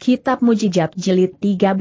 Kitab Mujijat Jilid 13.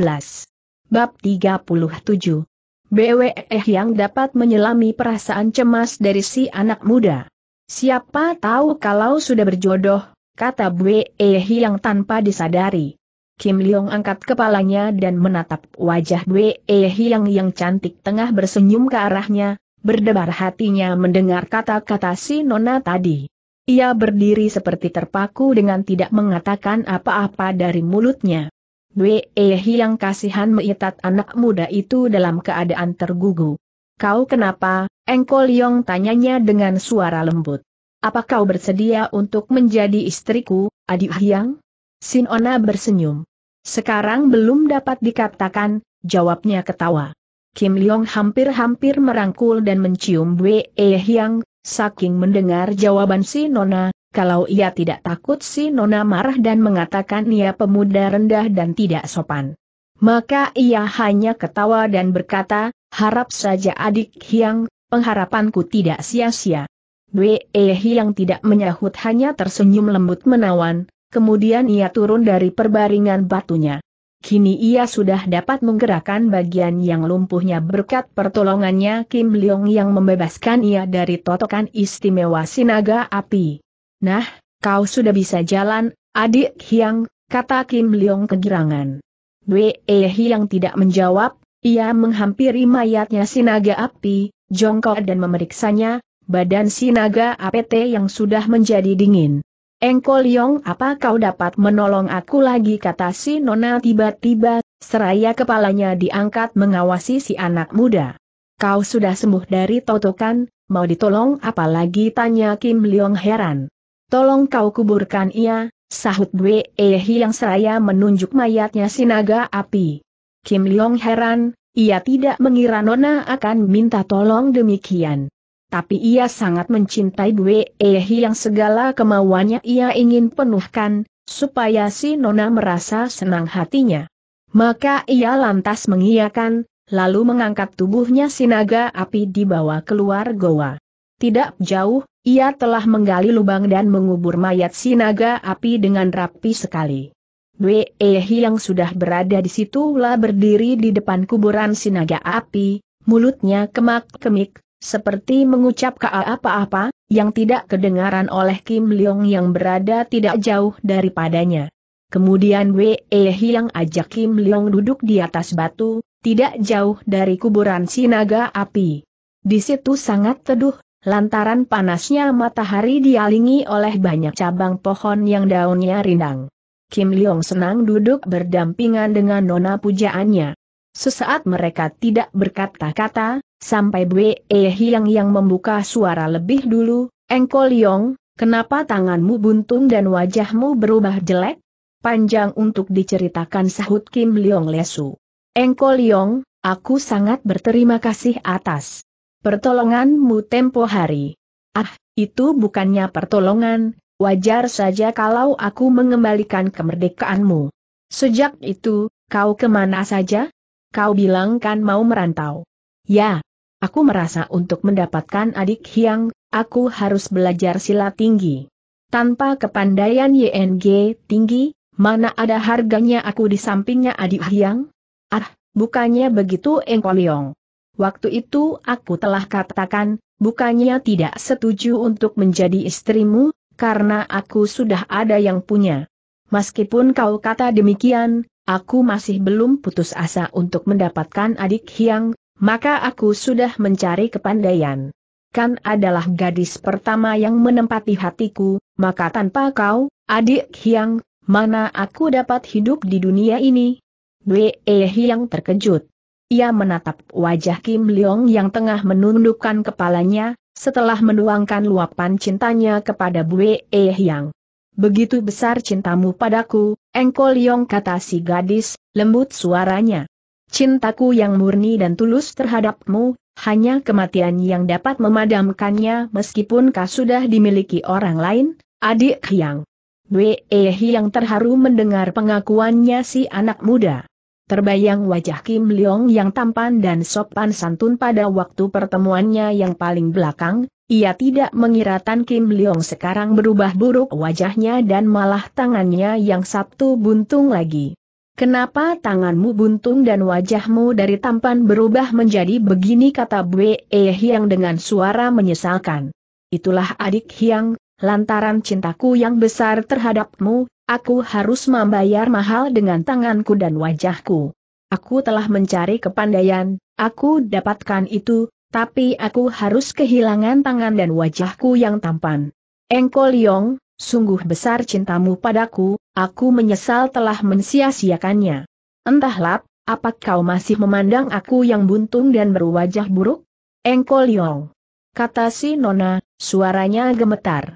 Bab 37. BWE eh yang dapat menyelami perasaan cemas dari si anak muda. Siapa tahu kalau sudah berjodoh, kata BWE yang tanpa disadari. Kim Leong angkat kepalanya dan menatap wajah BWE yang yang cantik tengah bersenyum ke arahnya, berdebar hatinya mendengar kata-kata si nona tadi. Ia berdiri seperti terpaku dengan tidak mengatakan apa-apa dari mulutnya. Wei yang e kasihan meitat anak muda itu dalam keadaan tergugu. Kau kenapa? Engkol Yong tanyanya dengan suara lembut. Apa kau bersedia untuk menjadi istriku, adik Hyang? Sinona bersenyum. Sekarang belum dapat dikatakan, jawabnya ketawa. Kim Leong hampir-hampir merangkul dan mencium Wei e Hyang, Saking mendengar jawaban si Nona, kalau ia tidak takut si Nona marah dan mengatakan ia pemuda rendah dan tidak sopan. Maka ia hanya ketawa dan berkata, harap saja adik Hiang, pengharapanku tidak sia-sia. Wei Hiang tidak menyahut hanya tersenyum lembut menawan, kemudian ia turun dari perbaringan batunya. Kini ia sudah dapat menggerakkan bagian yang lumpuhnya berkat pertolongannya Kim Leong yang membebaskan ia dari totokan istimewa sinaga api. Nah, kau sudah bisa jalan, adik Hyang, kata Kim Leong kegirangan. Wei e Hyang tidak menjawab, ia menghampiri mayatnya sinaga api, jongkok dan memeriksanya, badan sinaga APT yang sudah menjadi dingin. Engkol Yong apa kau dapat menolong aku lagi kata si Nona tiba-tiba, seraya kepalanya diangkat mengawasi si anak muda. Kau sudah sembuh dari totokan, mau ditolong apa lagi? tanya Kim Leong heran. Tolong kau kuburkan ia, sahut Bwe Ehi yang seraya menunjuk mayatnya si naga api. Kim Leong heran, ia tidak mengira Nona akan minta tolong demikian tapi ia sangat mencintai Bu Ehi yang segala kemauannya ia ingin penuhkan, supaya si Nona merasa senang hatinya. Maka ia lantas mengiyakan, lalu mengangkat tubuhnya si naga api dibawa keluar goa. Tidak jauh, ia telah menggali lubang dan mengubur mayat si naga api dengan rapi sekali. Bu Ehi yang sudah berada di situlah berdiri di depan kuburan si naga api, mulutnya kemak-kemik, seperti mengucap apa-apa, yang tidak kedengaran oleh Kim Leong yang berada tidak jauh daripadanya. Kemudian Wei Hyang ajak Kim Leong duduk di atas batu, tidak jauh dari kuburan Sinaga api. Di situ sangat teduh, lantaran panasnya matahari dialingi oleh banyak cabang pohon yang daunnya rindang. Kim Leong senang duduk berdampingan dengan nona pujaannya. Sesaat mereka tidak berkata-kata, Sampai e Hiang yang membuka suara lebih dulu, Engko Liong, kenapa tanganmu buntung dan wajahmu berubah jelek? Panjang untuk diceritakan sahut Kim Liong Lesu. Engko Liong, aku sangat berterima kasih atas pertolonganmu tempo hari. Ah, itu bukannya pertolongan, wajar saja kalau aku mengembalikan kemerdekaanmu. Sejak itu, kau kemana saja? Kau bilang kan mau merantau. Ya, Aku merasa untuk mendapatkan adik Hyang, aku harus belajar silat tinggi. Tanpa kepandaian YNG tinggi, mana ada harganya aku di sampingnya adik Hyang? Ah, bukannya begitu Engko Leong. Waktu itu aku telah katakan, bukannya tidak setuju untuk menjadi istrimu, karena aku sudah ada yang punya. Meskipun kau kata demikian, aku masih belum putus asa untuk mendapatkan adik Hyang, maka aku sudah mencari kepandaian. Kan adalah gadis pertama yang menempati hatiku, maka tanpa kau, adik Hyang, mana aku dapat hidup di dunia ini? Wei Hyang terkejut. Ia menatap wajah Kim Leong yang tengah menundukkan kepalanya, setelah menuangkan luapan cintanya kepada Wei Hyang. Begitu besar cintamu padaku, Engkol Leong kata si gadis, lembut suaranya. Cintaku yang murni dan tulus terhadapmu, hanya kematian yang dapat memadamkannya meskipun kau sudah dimiliki orang lain, adik Hyang. Wei Hyang terharu mendengar pengakuannya si anak muda. Terbayang wajah Kim Leong yang tampan dan sopan santun pada waktu pertemuannya yang paling belakang, ia tidak mengira Tan Kim Leong sekarang berubah buruk wajahnya dan malah tangannya yang sabtu buntung lagi. Kenapa tanganmu buntung dan wajahmu dari tampan berubah menjadi begini kata Bwe Hiang dengan suara menyesalkan. Itulah adik Hiang, lantaran cintaku yang besar terhadapmu, aku harus membayar mahal dengan tanganku dan wajahku. Aku telah mencari kepandaian, aku dapatkan itu, tapi aku harus kehilangan tangan dan wajahku yang tampan. Engkol Yong, sungguh besar cintamu padaku, Aku menyesal telah mensia-siakannya. Entahlah, apa kau masih memandang aku yang buntung dan berwajah buruk? Engkol Yong? Kata si Nona, suaranya gemetar.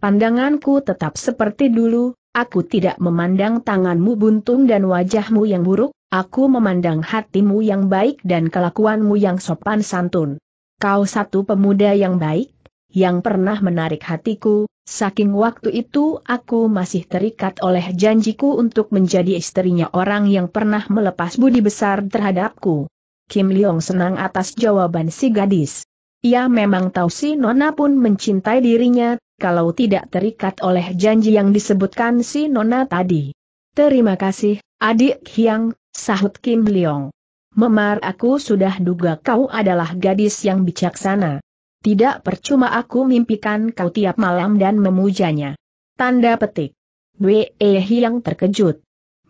Pandanganku tetap seperti dulu, aku tidak memandang tanganmu buntung dan wajahmu yang buruk, aku memandang hatimu yang baik dan kelakuanmu yang sopan santun. Kau satu pemuda yang baik, yang pernah menarik hatiku, Saking waktu itu aku masih terikat oleh janjiku untuk menjadi istrinya orang yang pernah melepas budi besar terhadapku. Kim Leong senang atas jawaban si gadis. Ia memang tahu si Nona pun mencintai dirinya, kalau tidak terikat oleh janji yang disebutkan si Nona tadi. Terima kasih, adik Hyang, sahut Kim Leong. Memar aku sudah duga kau adalah gadis yang bijaksana. Tidak percuma aku mimpikan kau tiap malam dan memujanya. Tanda petik. Wehi yang terkejut.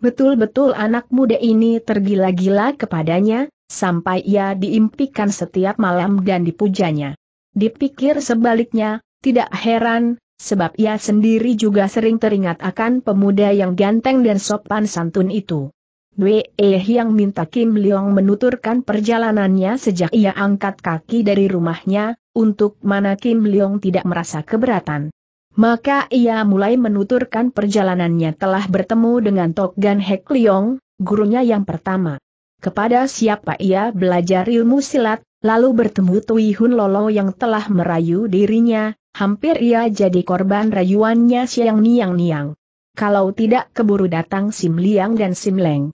Betul-betul anak muda ini tergila-gila kepadanya, sampai ia diimpikan setiap malam dan dipujanya. Dipikir sebaliknya, tidak heran, sebab ia sendiri juga sering teringat akan pemuda yang ganteng dan sopan santun itu. Wei yang minta Kim Leong menuturkan perjalanannya sejak ia angkat kaki dari rumahnya, untuk mana Kim Leong tidak merasa keberatan. Maka ia mulai menuturkan perjalanannya telah bertemu dengan Tok Gan Hek Leong, gurunya yang pertama. Kepada siapa ia belajar ilmu silat, lalu bertemu Tui Hun Lolo yang telah merayu dirinya, hampir ia jadi korban rayuannya siang niang-niang. Kalau tidak keburu datang Sim Liang dan Sim Leng.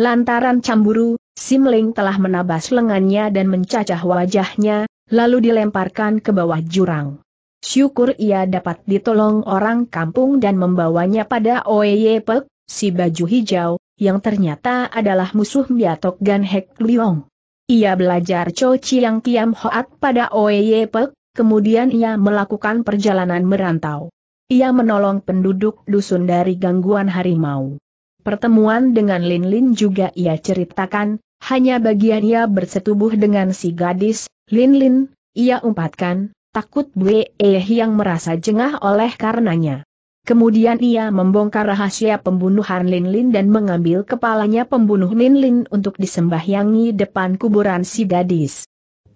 Lantaran cemburu, Simling telah menabas lengannya dan mencacah wajahnya, lalu dilemparkan ke bawah jurang. Syukur ia dapat ditolong orang kampung dan membawanya pada Oye Pek, si baju hijau, yang ternyata adalah musuh Miatok Gan Hek Liong. Ia belajar Cho Chiang Kiam Hoat pada Oye Pek, kemudian ia melakukan perjalanan merantau. Ia menolong penduduk dusun dari gangguan harimau. Pertemuan dengan Lin Lin juga ia ceritakan, hanya bagian ia bersetubuh dengan si gadis, Lin Lin, ia umpatkan, takut Bwe e yang merasa jengah oleh karenanya. Kemudian ia membongkar rahasia pembunuhan Lin Lin dan mengambil kepalanya pembunuh Lin Lin untuk disembahyangi depan kuburan si gadis.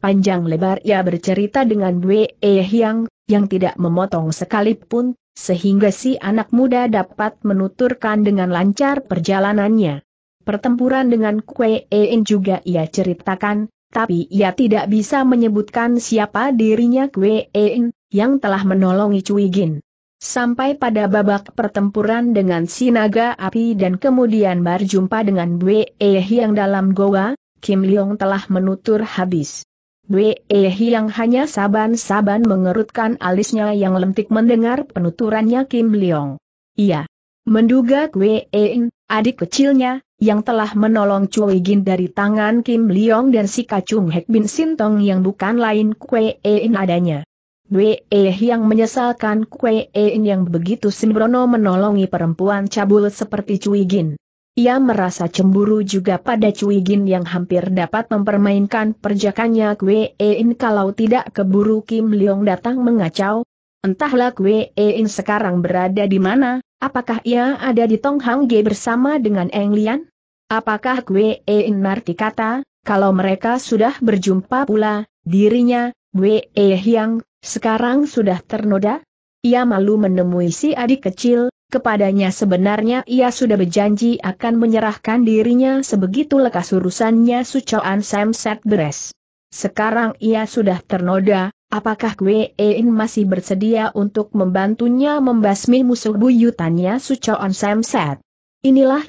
Panjang lebar ia bercerita dengan Bwe e yang, yang tidak memotong sekalipun, sehingga si anak muda dapat menuturkan dengan lancar perjalanannya. Pertempuran dengan Kue Ein juga ia ceritakan, tapi ia tidak bisa menyebutkan siapa dirinya Kue Ein, yang telah menolongi Cui Gin. Sampai pada babak pertempuran dengan sinaga api dan kemudian berjumpa dengan Ehi yang dalam goa, Kim Leong telah menutur habis. Dwe yang hanya saban-saban mengerutkan alisnya yang lentik mendengar penuturannya Kim Leong. Iya. Menduga Kwe adik kecilnya, yang telah menolong Cui Gin dari tangan Kim Leong dan si kacung Hek Bin Sintong yang bukan lain Kwe adanya. Dwe yang menyesalkan Kwe yang begitu sembrono menolongi perempuan cabul seperti Cui Gin. Ia merasa cemburu juga pada Cui Gin yang hampir dapat mempermainkan perjakannya Kwe In kalau tidak keburu Kim Leong datang mengacau. Entahlah Kwe In sekarang berada di mana, apakah ia ada di Tong Hang Ge bersama dengan Eng Lian? Apakah Kwe In merti kata, kalau mereka sudah berjumpa pula, dirinya, Kwe Hyang, sekarang sudah ternoda? Ia malu menemui si adik kecil, Kepadanya sebenarnya ia sudah berjanji akan menyerahkan dirinya sebegitu lekas urusannya sucoan Samset beres. Sekarang ia sudah ternoda, apakah Kwein masih bersedia untuk membantunya membasmi musuh buyutannya sucoan Samset? Inilah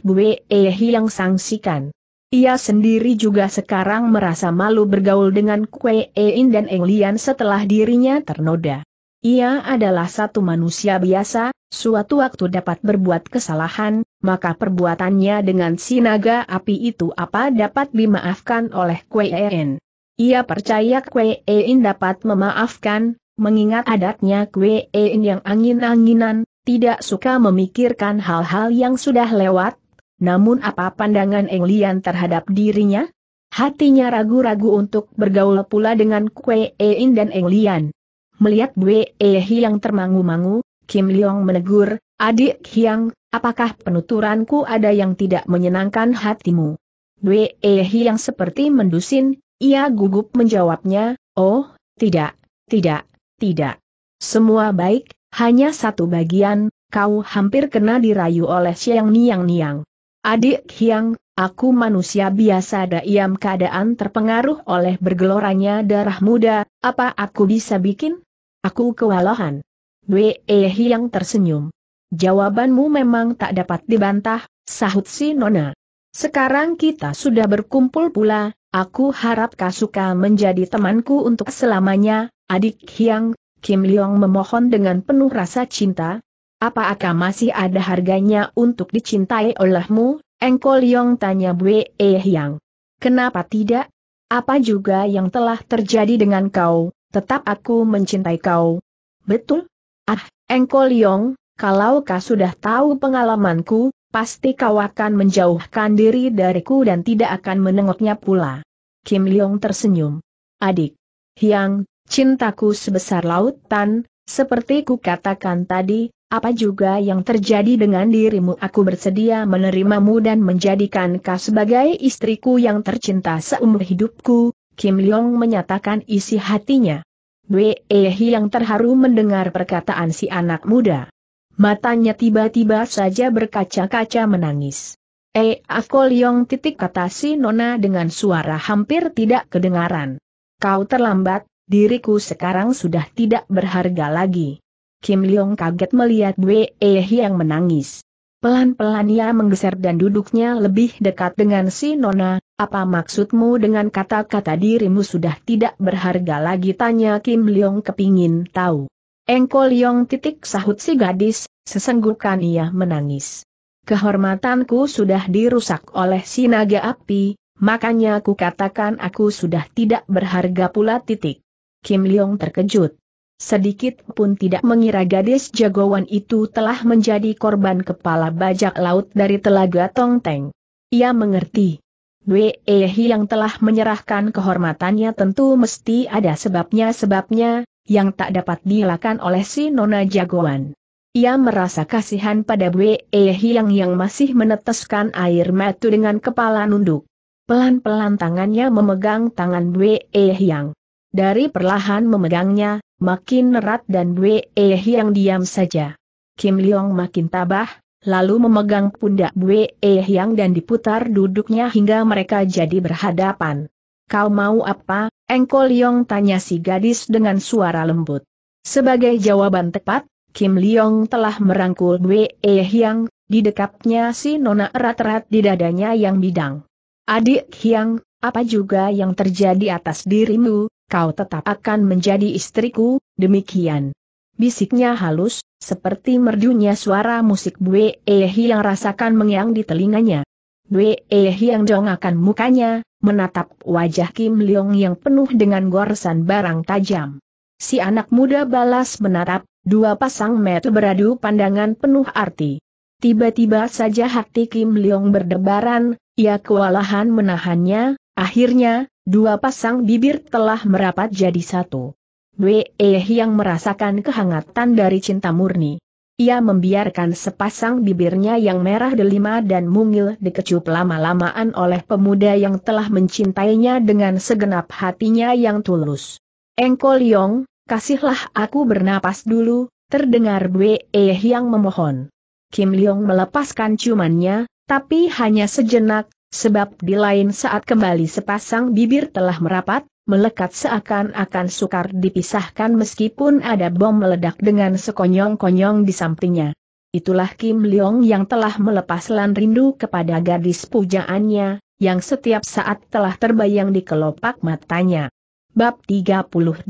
Ehi yang sangsikan. Ia sendiri juga sekarang merasa malu bergaul dengan Kue In dan Eng setelah dirinya ternoda. Ia adalah satu manusia biasa, suatu waktu dapat berbuat kesalahan, maka perbuatannya dengan sinaga api itu apa dapat dimaafkan oleh Kuein. Ia percaya Kuein dapat memaafkan, mengingat adatnya Kuein yang angin-anginan, tidak suka memikirkan hal-hal yang sudah lewat, namun apa pandangan Englian terhadap dirinya? Hatinya ragu-ragu untuk bergaul pula dengan Kuein dan Englian. Melihat Wei yang termangu-mangu, Kim Leong menegur, adik Hyang, apakah penuturanku ada yang tidak menyenangkan hatimu? Wei Hyang seperti mendusin, ia gugup menjawabnya, oh, tidak, tidak, tidak. Semua baik, hanya satu bagian, kau hampir kena dirayu oleh Siang Niang Niang. Adik Hyang, aku manusia biasa daiam keadaan terpengaruh oleh bergeloranya darah muda, apa aku bisa bikin? Aku kewalahan. Dwe yang tersenyum. Jawabanmu memang tak dapat dibantah, sahut si Nona. Sekarang kita sudah berkumpul pula, aku harap suka menjadi temanku untuk selamanya, adik Hyang, Kim Leong memohon dengan penuh rasa cinta. Apa akan masih ada harganya untuk dicintai olehmu, Engkol Leong tanya Bwe Hyang. Kenapa tidak? Apa juga yang telah terjadi dengan kau, tetap aku mencintai kau. Betul, Ah, Engkol Yong, kalau kau sudah tahu pengalamanku, pasti kau akan menjauhkan diri dariku dan tidak akan menengoknya pula. Kim Yong tersenyum. Adik, Hyang, cintaku sebesar lautan, seperti ku katakan tadi, apa juga yang terjadi dengan dirimu aku bersedia menerimamu dan menjadikan kau sebagai istriku yang tercinta seumur hidupku, Kim Leong menyatakan isi hatinya. Wei yang terharu mendengar perkataan si anak muda. Matanya tiba-tiba saja berkaca-kaca menangis. Eh, aku liong titik kata si Nona dengan suara hampir tidak kedengaran. Kau terlambat, diriku sekarang sudah tidak berharga lagi. Kim Leong kaget melihat Wei yang menangis. Pelan-pelan ia menggeser dan duduknya lebih dekat dengan si Nona, apa maksudmu dengan kata-kata dirimu sudah tidak berharga lagi tanya Kim Leong kepingin tahu. Engkol Leong titik sahut si gadis, sesenggukan ia menangis. Kehormatanku sudah dirusak oleh si naga api, makanya aku katakan aku sudah tidak berharga pula titik. Kim Leong terkejut. Sedikit pun tidak mengira gadis jagoan itu telah menjadi korban kepala bajak laut dari telaga Tongteng. Ia mengerti. Wei Ehi yang telah menyerahkan kehormatannya tentu mesti ada sebabnya-sebabnya, yang tak dapat dilakukan oleh si nona jagoan. Ia merasa kasihan pada Wei Ehi yang yang masih meneteskan air mata dengan kepala nunduk. Pelan-pelan tangannya memegang tangan Wei Ehi yang. Dari perlahan memegangnya, makin erat dan Bwe yang diam saja. Kim Leong makin tabah, lalu memegang pundak Bwe yang dan diputar duduknya hingga mereka jadi berhadapan. Kau mau apa? Engko Leong tanya si gadis dengan suara lembut. Sebagai jawaban tepat, Kim Leong telah merangkul Bwe Hyang, dekatnya si nona erat-erat di dadanya yang bidang. Adik Hyang, apa juga yang terjadi atas dirimu? kau tetap akan menjadi istriku, demikian. Bisiknya halus, seperti merdunya suara musik Bue Ehi yang rasakan mengiang di telinganya. Bue Ehi yang dongakan mukanya, menatap wajah Kim Leong yang penuh dengan goresan barang tajam. Si anak muda balas menatap, dua pasang mata beradu pandangan penuh arti. Tiba-tiba saja hati Kim Leong berdebaran, ia kewalahan menahannya, akhirnya, Dua pasang bibir telah merapat jadi satu. Dwe yang merasakan kehangatan dari cinta murni. Ia membiarkan sepasang bibirnya yang merah delima dan mungil dikecup lama-lamaan oleh pemuda yang telah mencintainya dengan segenap hatinya yang tulus. Engko Liong, kasihlah aku bernapas dulu, terdengar Dwe yang memohon. Kim Liong melepaskan ciumannya, tapi hanya sejenak, Sebab di lain saat kembali sepasang bibir telah merapat, melekat seakan-akan sukar dipisahkan meskipun ada bom meledak dengan sekonyong-konyong di sampingnya. Itulah Kim Leong yang telah melepas lan rindu kepada gadis pujaannya, yang setiap saat telah terbayang di kelopak matanya. Bab 38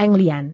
Eng Lian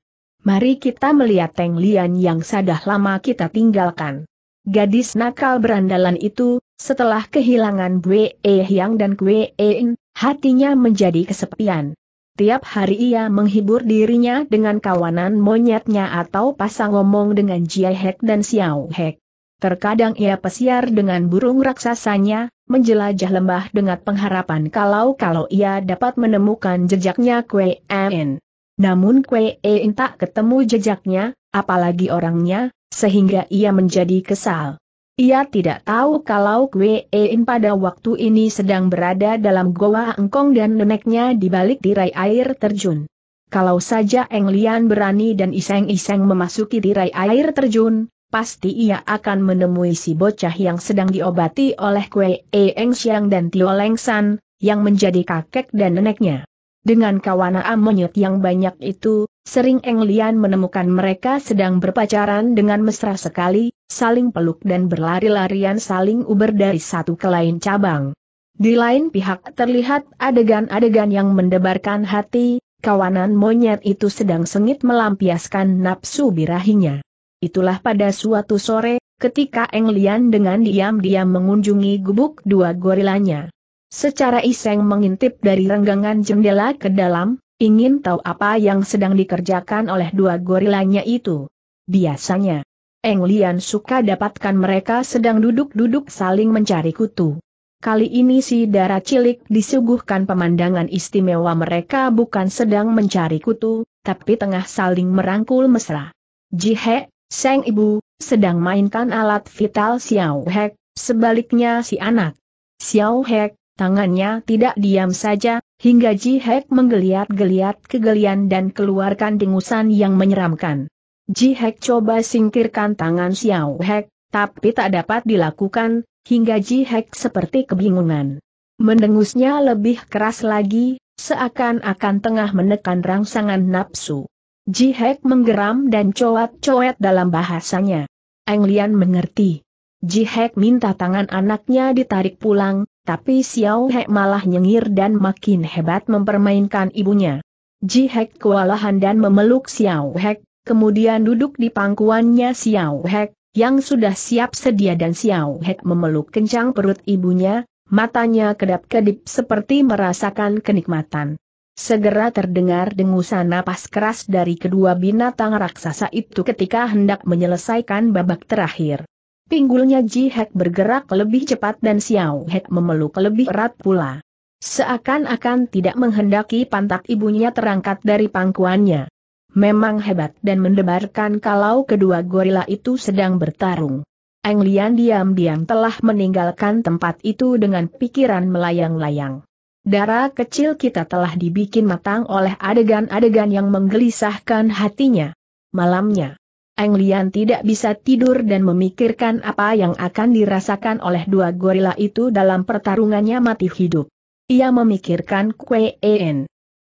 Mari kita melihat Teng Lian yang sudah lama kita tinggalkan. Gadis nakal berandalan itu, setelah kehilangan Bue e Hyang dan Kue e Eng, hatinya menjadi kesepian. Tiap hari ia menghibur dirinya dengan kawanan monyetnya atau pasang ngomong dengan Jia Hek dan Xiao Hek. Terkadang ia pesiar dengan burung raksasanya, menjelajah lembah dengan pengharapan kalau-kalau ia dapat menemukan jejaknya Kue e En. Namun Kue En tak ketemu jejaknya, apalagi orangnya, sehingga ia menjadi kesal. Ia tidak tahu kalau Kwe In pada waktu ini sedang berada dalam goa engkong dan neneknya di balik tirai air terjun. Kalau saja Eng Lian berani dan iseng-iseng memasuki tirai air terjun, pasti ia akan menemui si bocah yang sedang diobati oleh Kwe Eng Xiang dan Tio Leng San, yang menjadi kakek dan neneknya. Dengan kawanan monyet yang banyak itu, sering Englian menemukan mereka sedang berpacaran dengan mesra sekali, saling peluk dan berlari-larian saling uber dari satu ke lain cabang. Di lain pihak terlihat adegan-adegan yang mendebarkan hati, kawanan monyet itu sedang sengit melampiaskan nafsu birahinya. Itulah pada suatu sore, ketika Englian dengan diam-diam mengunjungi gubuk dua gorilanya. Secara iseng mengintip dari renggangan jendela ke dalam, ingin tahu apa yang sedang dikerjakan oleh dua gorilanya itu. Biasanya, Eng Lian suka dapatkan mereka sedang duduk-duduk saling mencari kutu. Kali ini si darah cilik disuguhkan pemandangan istimewa mereka bukan sedang mencari kutu, tapi tengah saling merangkul mesra. Jihe, Seng Ibu, sedang mainkan alat vital Xiao Hek, sebaliknya si anak. Xiao Hek, Tangannya tidak diam saja, hingga Ji Hek menggeliat-geliat kegelian dan keluarkan dengusan yang menyeramkan. Ji Hek coba singkirkan tangan Xiao Hek, tapi tak dapat dilakukan, hingga Ji Hek seperti kebingungan. Mendengusnya lebih keras lagi, seakan-akan tengah menekan rangsangan nafsu. Ji Hek menggeram dan coet coet dalam bahasanya. Eng Lian mengerti. Ji Hek minta tangan anaknya ditarik pulang, tapi Xiao Hek malah nyengir dan makin hebat mempermainkan ibunya. Ji Hek kewalahan dan memeluk Xiao Hek, kemudian duduk di pangkuannya Xiao Hek, yang sudah siap sedia dan Xiao Hek memeluk kencang perut ibunya, matanya kedap-kedip seperti merasakan kenikmatan. Segera terdengar dengusan napas keras dari kedua binatang raksasa itu ketika hendak menyelesaikan babak terakhir. Pinggulnya Ji Hek bergerak lebih cepat dan Xiao Hek memeluk lebih erat pula. Seakan-akan tidak menghendaki pantat ibunya terangkat dari pangkuannya. Memang hebat dan mendebarkan kalau kedua gorila itu sedang bertarung. Eng Lian diam-diam telah meninggalkan tempat itu dengan pikiran melayang-layang. Darah kecil kita telah dibikin matang oleh adegan-adegan yang menggelisahkan hatinya. Malamnya, Eng Lian tidak bisa tidur dan memikirkan apa yang akan dirasakan oleh dua gorila itu dalam pertarungannya mati hidup. Ia memikirkan Kue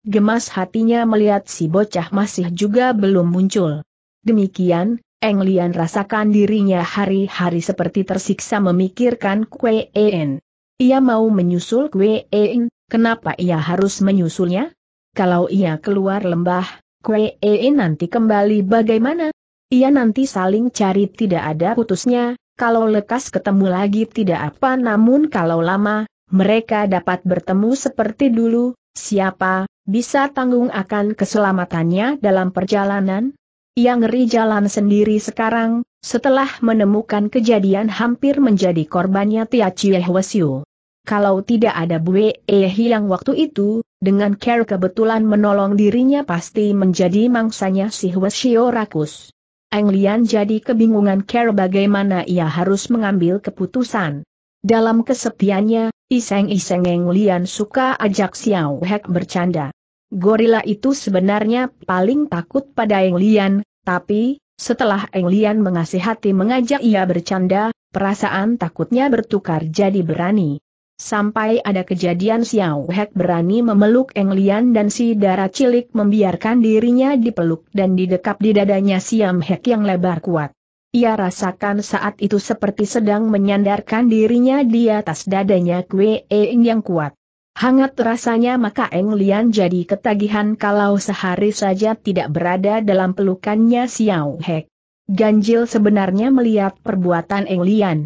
Gemas hatinya melihat si bocah masih juga belum muncul. Demikian, Eng Lian rasakan dirinya hari-hari seperti tersiksa memikirkan Kue Ia mau menyusul Kue kenapa ia harus menyusulnya? Kalau ia keluar lembah, Kue nanti kembali bagaimana? Ia nanti saling cari tidak ada putusnya, kalau lekas ketemu lagi tidak apa namun kalau lama, mereka dapat bertemu seperti dulu, siapa, bisa tanggung akan keselamatannya dalam perjalanan? Ia ngeri jalan sendiri sekarang, setelah menemukan kejadian hampir menjadi korbannya Tia Chieh Wasiu. Kalau tidak ada Bue Ehi yang waktu itu, dengan care kebetulan menolong dirinya pasti menjadi mangsanya si Hwasyo rakus. Eng Lian jadi kebingungan care bagaimana ia harus mengambil keputusan. Dalam kesepiannya, iseng-iseng Eng Lian suka ajak Xiao Hek bercanda. Gorila itu sebenarnya paling takut pada Eng Lian, tapi, setelah Eng Lian mengasihati mengajak ia bercanda, perasaan takutnya bertukar jadi berani. Sampai ada kejadian Xiao Hek berani memeluk Eng Lian dan si darah cilik membiarkan dirinya dipeluk dan didekap di dadanya Siam Hek yang lebar kuat. Ia rasakan saat itu seperti sedang menyandarkan dirinya di atas dadanya Kue Eng yang kuat. Hangat rasanya maka Eng Lian jadi ketagihan kalau sehari saja tidak berada dalam pelukannya Xiao Hek. Ganjil sebenarnya melihat perbuatan Eng Lian.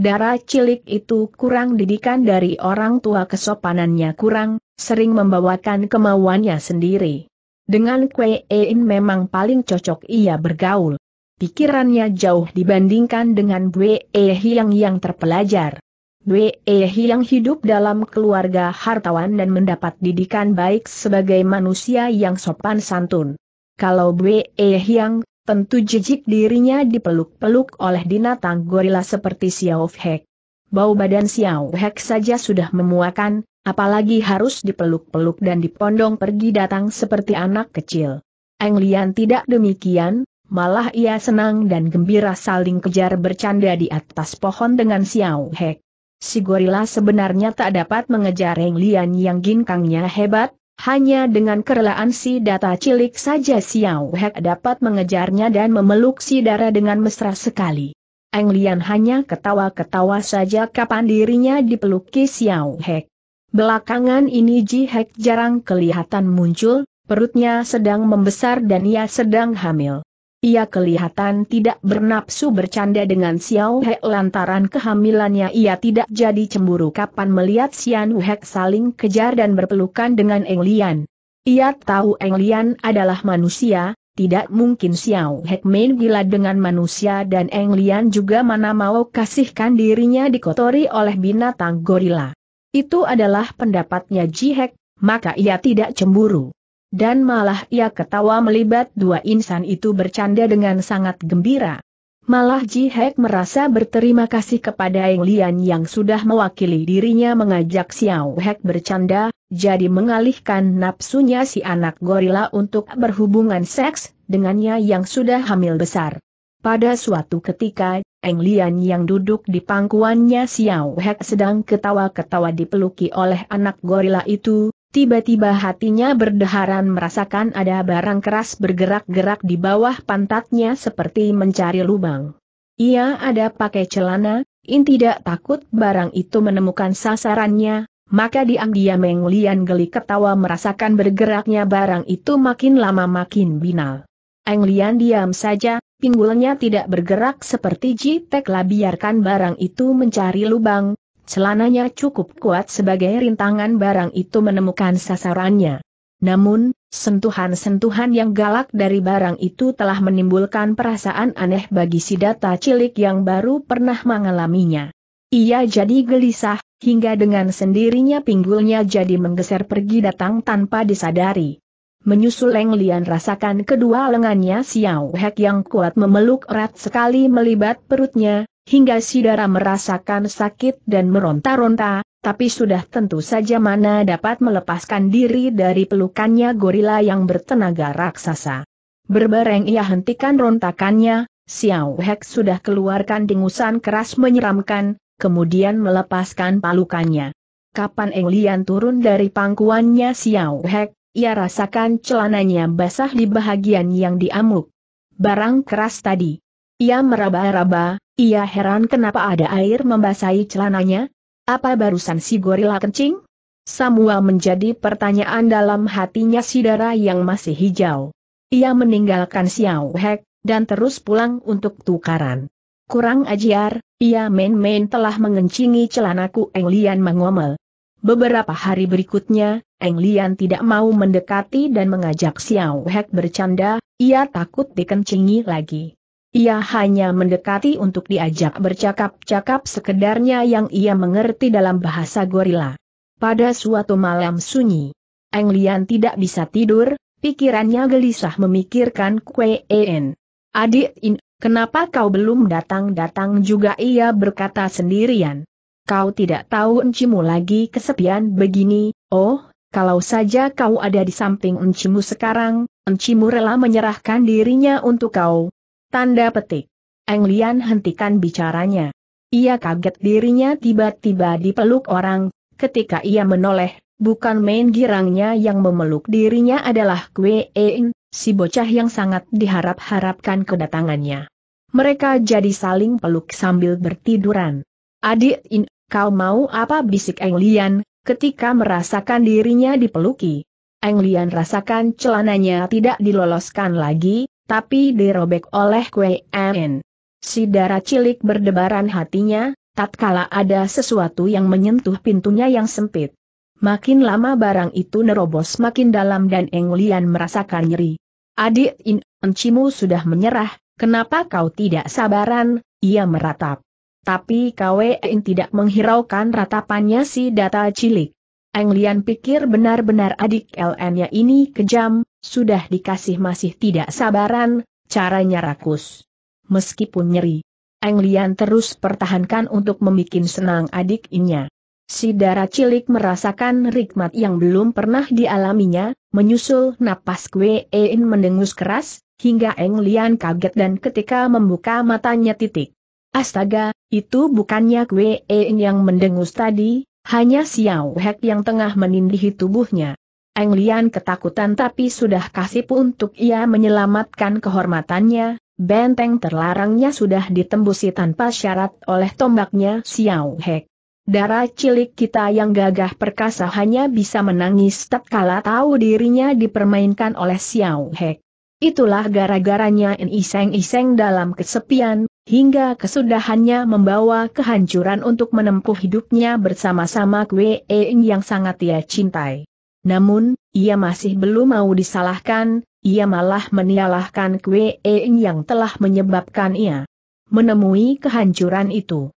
Darah cilik itu kurang didikan dari orang tua kesopanannya kurang, sering membawakan kemauannya sendiri. Dengan Kue Ein memang paling cocok ia bergaul. Pikirannya jauh dibandingkan dengan Wei Hiang yang terpelajar. Wei Hiang hidup dalam keluarga hartawan dan mendapat didikan baik sebagai manusia yang sopan santun. Kalau Wei Hiang Tentu jijik dirinya dipeluk-peluk oleh binatang gorila seperti Xiao Hek. Bau badan Xiao Hek saja sudah memuakan, apalagi harus dipeluk-peluk dan dipondong pergi datang seperti anak kecil. Eng Lian tidak demikian, malah ia senang dan gembira saling kejar bercanda di atas pohon dengan Xiao Hek. Si gorila sebenarnya tak dapat mengejar Eng Lian yang ginkangnya hebat, hanya dengan kerelaan si data cilik saja Xiao Hek dapat mengejarnya dan memeluk si dara dengan mesra sekali. Eng Lian hanya ketawa-ketawa saja kapan dirinya dipeluki Xiao Hek. Belakangan ini Ji Hek jarang kelihatan muncul, perutnya sedang membesar dan ia sedang hamil. Ia kelihatan tidak bernapsu bercanda dengan Xiao He lantaran kehamilannya ia tidak jadi cemburu kapan melihat Xian Hek saling kejar dan berpelukan dengan Eng Lian. Ia tahu Eng Lian adalah manusia, tidak mungkin Xiao He main gila dengan manusia dan Eng Lian juga mana mau kasihkan dirinya dikotori oleh binatang gorila. Itu adalah pendapatnya Ji Hek, maka ia tidak cemburu. Dan malah ia ketawa melibat dua insan itu bercanda dengan sangat gembira. Malah Ji Hek merasa berterima kasih kepada Eng Lian yang sudah mewakili dirinya mengajak Xiao Hek bercanda, jadi mengalihkan nafsunya si anak gorila untuk berhubungan seks dengannya yang sudah hamil besar. Pada suatu ketika, Eng Lian yang duduk di pangkuannya Xiao Hek sedang ketawa-ketawa dipeluki oleh anak gorila itu, Tiba-tiba hatinya berdeharan merasakan ada barang keras bergerak-gerak di bawah pantatnya seperti mencari lubang. Ia ada pakai celana, In tidak takut barang itu menemukan sasarannya, maka diam-diam Meng Lian geli ketawa merasakan bergeraknya barang itu makin lama makin binal. Eng Lian diam saja, pinggulnya tidak bergerak seperti ji lah biarkan barang itu mencari lubang, celananya cukup kuat sebagai rintangan barang itu menemukan sasarannya. Namun, sentuhan-sentuhan yang galak dari barang itu telah menimbulkan perasaan aneh bagi si data cilik yang baru pernah mengalaminya. Ia jadi gelisah, hingga dengan sendirinya pinggulnya jadi menggeser pergi datang tanpa disadari. Menyusul Leng Lian rasakan kedua lengannya Xiao Hek yang kuat memeluk erat sekali melibat perutnya, hingga Sidara merasakan sakit dan meronta-ronta, tapi sudah tentu saja mana dapat melepaskan diri dari pelukannya gorila yang bertenaga raksasa. Berbareng ia hentikan rontakannya, Xiao Hek sudah keluarkan dengusan keras menyeramkan, kemudian melepaskan palukannya. Kapan Eng Lian turun dari pangkuannya Xiao Hek, ia rasakan celananya basah di bahagian yang diamuk. Barang keras tadi, ia meraba-raba, ia heran kenapa ada air membasahi celananya? Apa barusan si gorila kencing? Semua menjadi pertanyaan dalam hatinya si darah yang masih hijau. Ia meninggalkan Xiao Hek, dan terus pulang untuk tukaran. Kurang ajar, ia main-main telah mengencingi celanaku Eng Lian mengomel. Beberapa hari berikutnya, Eng Lian tidak mau mendekati dan mengajak Xiao Hek bercanda, ia takut dikencingi lagi. Ia hanya mendekati untuk diajak bercakap-cakap sekedarnya yang ia mengerti dalam bahasa gorila. Pada suatu malam sunyi, Eng Lian tidak bisa tidur, pikirannya gelisah memikirkan Kue En. Adik In, kenapa kau belum datang-datang juga ia berkata sendirian. Kau tidak tahu encimu lagi kesepian begini, oh, kalau saja kau ada di samping encimu sekarang, encimu rela menyerahkan dirinya untuk kau, Tanda petik. Eng Lian hentikan bicaranya. Ia kaget dirinya tiba-tiba dipeluk orang, ketika ia menoleh, bukan main girangnya yang memeluk dirinya adalah Kwe En, si bocah yang sangat diharap-harapkan kedatangannya. Mereka jadi saling peluk sambil bertiduran. Adik In, kau mau apa bisik Eng Lian, ketika merasakan dirinya dipeluki. Eng Lian rasakan celananya tidak diloloskan lagi, tapi dirobek oleh Kue En. Si darah cilik berdebaran hatinya, tatkala ada sesuatu yang menyentuh pintunya yang sempit. Makin lama barang itu nerobos makin dalam dan Eng Lian merasakan nyeri. Adik In Encimu sudah menyerah, kenapa kau tidak sabaran, ia meratap. Tapi Kwein tidak menghiraukan ratapannya si data cilik. Eng Lian pikir benar-benar adik LN-nya ini kejam, sudah dikasih masih tidak sabaran, caranya rakus. Meskipun nyeri, Eng Lian terus pertahankan untuk membuat senang adik inya. Si darah cilik merasakan rikmat yang belum pernah dialaminya, menyusul napas kue Ein mendengus keras, hingga Eng Lian kaget dan ketika membuka matanya titik. Astaga, itu bukannya kue Ein yang mendengus tadi, hanya Xiao Hek yang tengah menindih tubuhnya. Eng Lian ketakutan tapi sudah kasih pun untuk ia menyelamatkan kehormatannya, benteng terlarangnya sudah ditembusi tanpa syarat oleh tombaknya Xiao Hek. Darah cilik kita yang gagah perkasa hanya bisa menangis tatkala tahu dirinya dipermainkan oleh Xiao Hek. Itulah gara-garanya iseng-iseng dalam kesepian, hingga kesudahannya membawa kehancuran untuk menempuh hidupnya bersama-sama Kwe yang sangat ia cintai. Namun, ia masih belum mau disalahkan, ia malah menyalahkan Kwe Eng yang telah menyebabkan ia menemui kehancuran itu.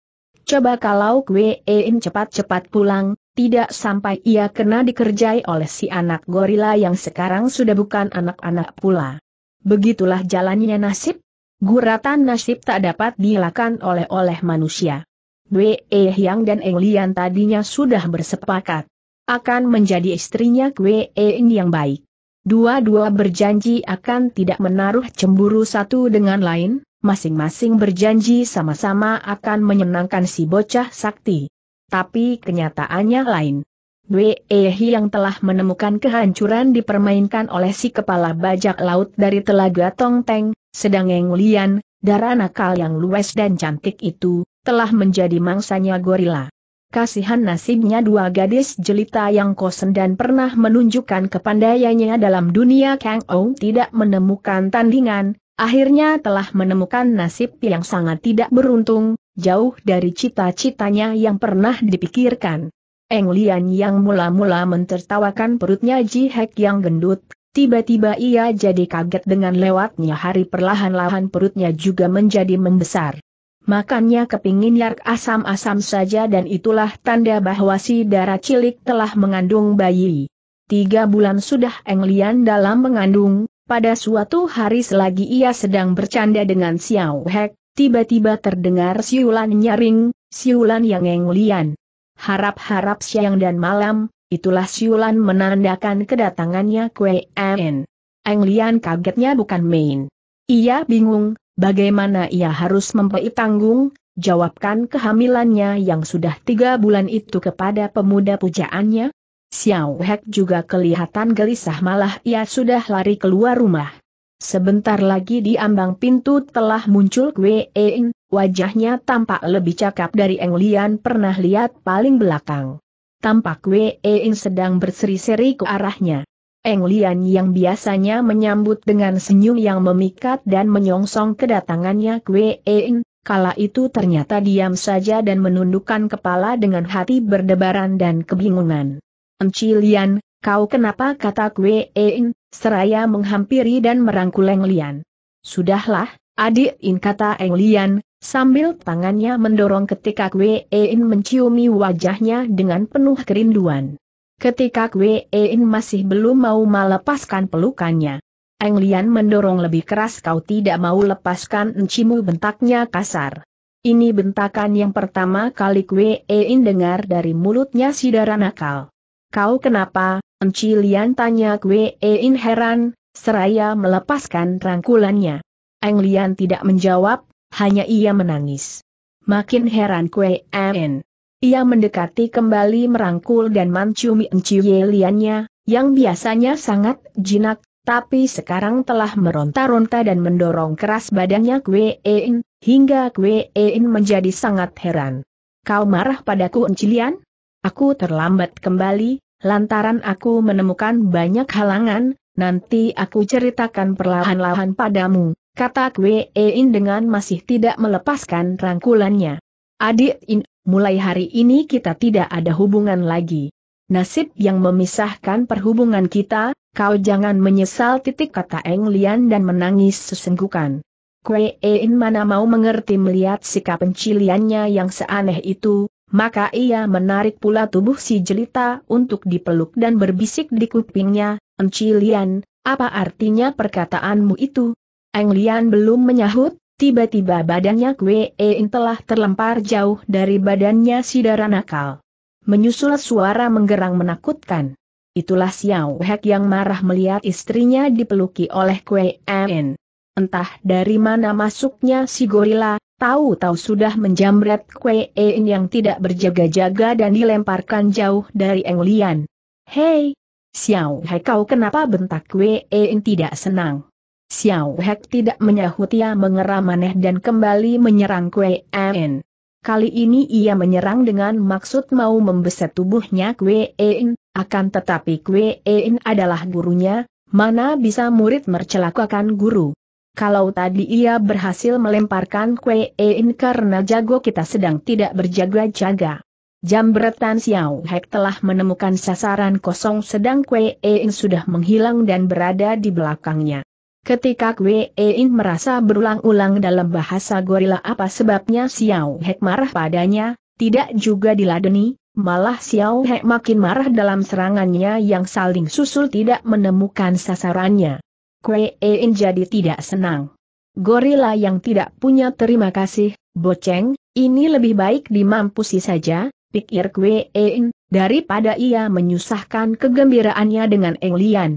Coba kalau Kwe Eng cepat-cepat pulang, tidak sampai ia kena dikerjai oleh si anak gorila yang sekarang sudah bukan anak-anak pula. Begitulah jalannya nasib. Guratan nasib tak dapat dilakukan oleh oleh manusia. Wei Yang dan Eng Lian tadinya sudah bersepakat akan menjadi istrinya Kwe yang baik. Dua-dua berjanji akan tidak menaruh cemburu satu dengan lain, masing-masing berjanji sama-sama akan menyenangkan si bocah sakti. Tapi kenyataannya lain. Wei yang telah menemukan kehancuran dipermainkan oleh si kepala bajak laut dari telaga Tongteng, sedang Eng Lian, darah nakal yang luas dan cantik itu, telah menjadi mangsanya gorila kasihan nasibnya dua gadis jelita yang kosen dan pernah menunjukkan kepandaiannya dalam dunia Kang Ou tidak menemukan tandingan, akhirnya telah menemukan nasib yang sangat tidak beruntung, jauh dari cita-citanya yang pernah dipikirkan. Eng Lian yang mula-mula mentertawakan perutnya Ji Hek yang gendut, tiba-tiba ia jadi kaget dengan lewatnya hari perlahan-lahan perutnya juga menjadi membesar makannya kepingin yak asam-asam saja dan itulah tanda bahwa si darah cilik telah mengandung bayi. Tiga bulan sudah Englian dalam mengandung, pada suatu hari selagi ia sedang bercanda dengan Xiao Hek, tiba-tiba terdengar siulan nyaring, siulan yang Englian. Harap-harap siang dan malam, itulah siulan menandakan kedatangannya Kwe En. Eng kagetnya bukan main. Ia bingung, Bagaimana ia harus mempei tanggung, jawabkan kehamilannya yang sudah tiga bulan itu kepada pemuda pujaannya? Xiao Hek juga kelihatan gelisah malah ia sudah lari keluar rumah. Sebentar lagi di ambang pintu telah muncul Kwe In, wajahnya tampak lebih cakap dari Eng Lian pernah lihat paling belakang. Tampak Kwe In sedang berseri-seri ke arahnya. Eng Lian yang biasanya menyambut dengan senyum yang memikat dan menyongsong kedatangannya Kwe Eng, kala itu ternyata diam saja dan menundukkan kepala dengan hati berdebaran dan kebingungan. Enci Lian, kau kenapa kata Kwe Eng, seraya menghampiri dan merangkul Eng Lian. Sudahlah, adik In kata Eng Lian, sambil tangannya mendorong ketika Kwe En menciumi wajahnya dengan penuh kerinduan. Ketika Kwe Ein masih belum mau melepaskan pelukannya. Eng Lian mendorong lebih keras kau tidak mau lepaskan encimu bentaknya kasar. Ini bentakan yang pertama kali Kwe Ein dengar dari mulutnya si darah nakal. Kau kenapa? Enci Lian tanya Kwe Ein heran, seraya melepaskan rangkulannya. Eng Lian tidak menjawab, hanya ia menangis. Makin heran Kwe Ein. Ia mendekati kembali merangkul dan menciumi enciye liannya, yang biasanya sangat jinak, tapi sekarang telah meronta-ronta dan mendorong keras badannya Kwe Ein, hingga Kwe Ein menjadi sangat heran. Kau marah padaku Encilian? Aku terlambat kembali, lantaran aku menemukan banyak halangan, nanti aku ceritakan perlahan-lahan padamu, kata Kwe Ein dengan masih tidak melepaskan rangkulannya. Adik In, mulai hari ini kita tidak ada hubungan lagi. Nasib yang memisahkan perhubungan kita, kau jangan menyesal titik kata Eng Lian dan menangis sesenggukan. Kue Ein mana mau mengerti melihat sikap penciliannya yang seaneh itu, maka ia menarik pula tubuh si jelita untuk dipeluk dan berbisik di kupingnya, Encilian, apa artinya perkataanmu itu? Eng Lian belum menyahut, Tiba-tiba badannya Kwe Ein telah terlempar jauh dari badannya si darah nakal. Menyusul suara menggerang menakutkan. Itulah Xiao Hek yang marah melihat istrinya dipeluki oleh Kwe Ein. Entah dari mana masuknya si gorila, tahu-tahu sudah menjamret Kwe Ein yang tidak berjaga-jaga dan dilemparkan jauh dari Englian. Lian. Hei! Xiao Hek kau kenapa bentak Kwe Ein tidak senang? Xiao Hek tidak menyahut ia mengeram aneh dan kembali menyerang Kwe En. Kali ini ia menyerang dengan maksud mau membeset tubuhnya Kwe En, akan tetapi Kwe En adalah gurunya, mana bisa murid mercelakakan guru. Kalau tadi ia berhasil melemparkan Kwe En karena jago kita sedang tidak berjaga-jaga. Jambretan Xiao Hek telah menemukan sasaran kosong sedang Kwe En sudah menghilang dan berada di belakangnya. Ketika Kwee In merasa berulang-ulang dalam bahasa gorila apa sebabnya Xiao Hek marah padanya, tidak juga diladeni, malah Xiao Hek makin marah dalam serangannya yang saling susul tidak menemukan sasarannya. Kwee In jadi tidak senang. Gorila yang tidak punya terima kasih, boceng, ini lebih baik dimampusi saja, pikir Kwee In, daripada ia menyusahkan kegembiraannya dengan Eng Lian.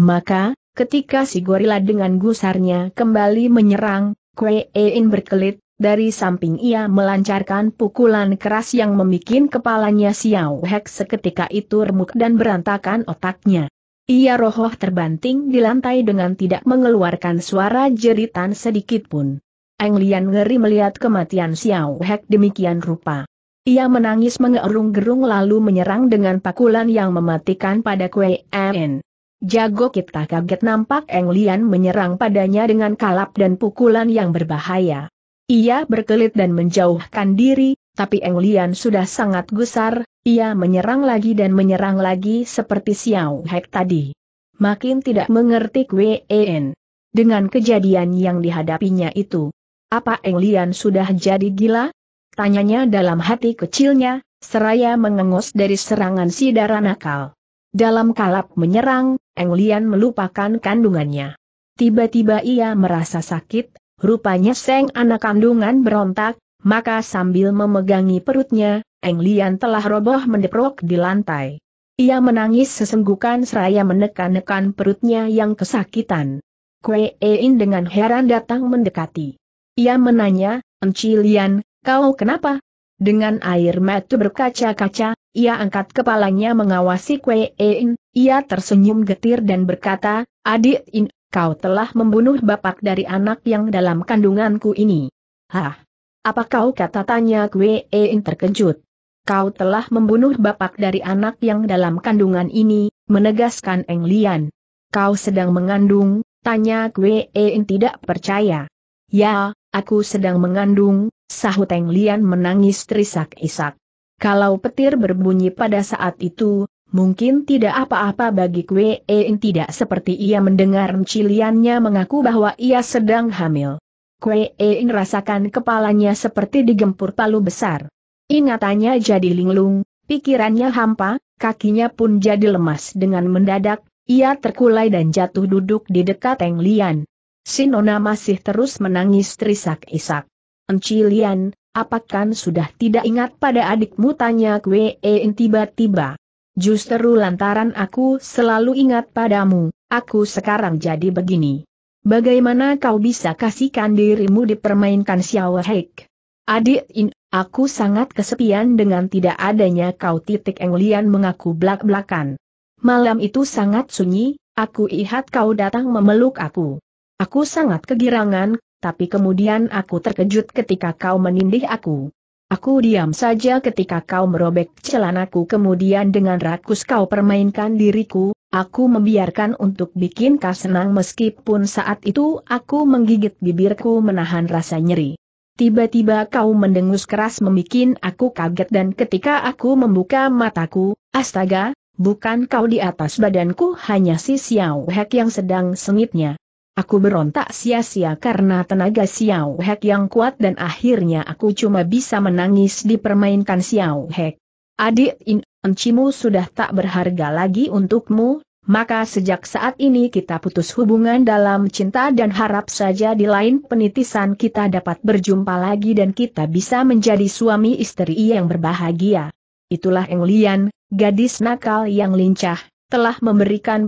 Maka, Ketika si gorila dengan gusarnya kembali menyerang, Kue In berkelit, dari samping ia melancarkan pukulan keras yang membuat kepalanya Xiao Hek seketika itu remuk dan berantakan otaknya. Ia rohoh terbanting di lantai dengan tidak mengeluarkan suara jeritan sedikitpun. Eng Lian ngeri melihat kematian Xiao Hek demikian rupa. Ia menangis mengerung-gerung lalu menyerang dengan pakulan yang mematikan pada Kue Ein. Jago kita kaget nampak Eng Lian menyerang padanya dengan kalap dan pukulan yang berbahaya. Ia berkelit dan menjauhkan diri, tapi Eng Lian sudah sangat gusar, ia menyerang lagi dan menyerang lagi seperti Xiao Hek tadi. Makin tidak mengerti Wen dengan kejadian yang dihadapinya itu. Apa Eng Lian sudah jadi gila? Tanyanya dalam hati kecilnya, seraya mengengus dari serangan si darah nakal. Dalam kalap menyerang, Eng Lian melupakan kandungannya. Tiba-tiba ia merasa sakit, rupanya Seng anak kandungan berontak, maka sambil memegangi perutnya, Eng Lian telah roboh mendeprok di lantai. Ia menangis sesenggukan seraya menekan-nekan perutnya yang kesakitan. Kue Ein dengan heran datang mendekati. Ia menanya, Enci Lian, kau kenapa? Dengan air mata berkaca-kaca, ia angkat kepalanya mengawasi Kwe In, ia tersenyum getir dan berkata, Adik In, kau telah membunuh bapak dari anak yang dalam kandunganku ini. Hah? Apa kau kata tanya Kwe In terkejut? Kau telah membunuh bapak dari anak yang dalam kandungan ini, menegaskan Eng Lian. Kau sedang mengandung, tanya Kwe In tidak percaya. Ya, aku sedang mengandung, Sahut Eng Lian menangis terisak-isak. Kalau petir berbunyi pada saat itu, mungkin tidak apa-apa bagi Kwe En tidak seperti ia mendengar ciliannya mengaku bahwa ia sedang hamil. Kwe En rasakan kepalanya seperti digempur palu besar. Ingatannya jadi linglung, pikirannya hampa, kakinya pun jadi lemas dengan mendadak, ia terkulai dan jatuh duduk di dekat Eng Lian. Sinona masih terus menangis terisak-isak. Encilian, apakah sudah tidak ingat pada adikmu tanya Kwe En tiba-tiba. Justru lantaran aku selalu ingat padamu, aku sekarang jadi begini. Bagaimana kau bisa kasihkan dirimu dipermainkan Xiao Hek? Adik In, aku sangat kesepian dengan tidak adanya kau titik Englian mengaku blak-blakan. Malam itu sangat sunyi, aku lihat kau datang memeluk aku. Aku sangat kegirangan, tapi kemudian aku terkejut ketika kau menindih aku. Aku diam saja ketika kau merobek celanaku kemudian dengan rakus kau permainkan diriku, aku membiarkan untuk bikin kau senang meskipun saat itu aku menggigit bibirku menahan rasa nyeri. Tiba-tiba kau mendengus keras membuat aku kaget dan ketika aku membuka mataku, astaga, bukan kau di atas badanku hanya si Xiao Hek yang sedang sengitnya. Aku berontak sia-sia karena tenaga Xiao Hek yang kuat dan akhirnya aku cuma bisa menangis dipermainkan Xiao Hek. Adik In, encimu sudah tak berharga lagi untukmu, maka sejak saat ini kita putus hubungan dalam cinta dan harap saja di lain penitisan kita dapat berjumpa lagi dan kita bisa menjadi suami istri yang berbahagia. Itulah Eng Lian, gadis nakal yang lincah, telah memberikan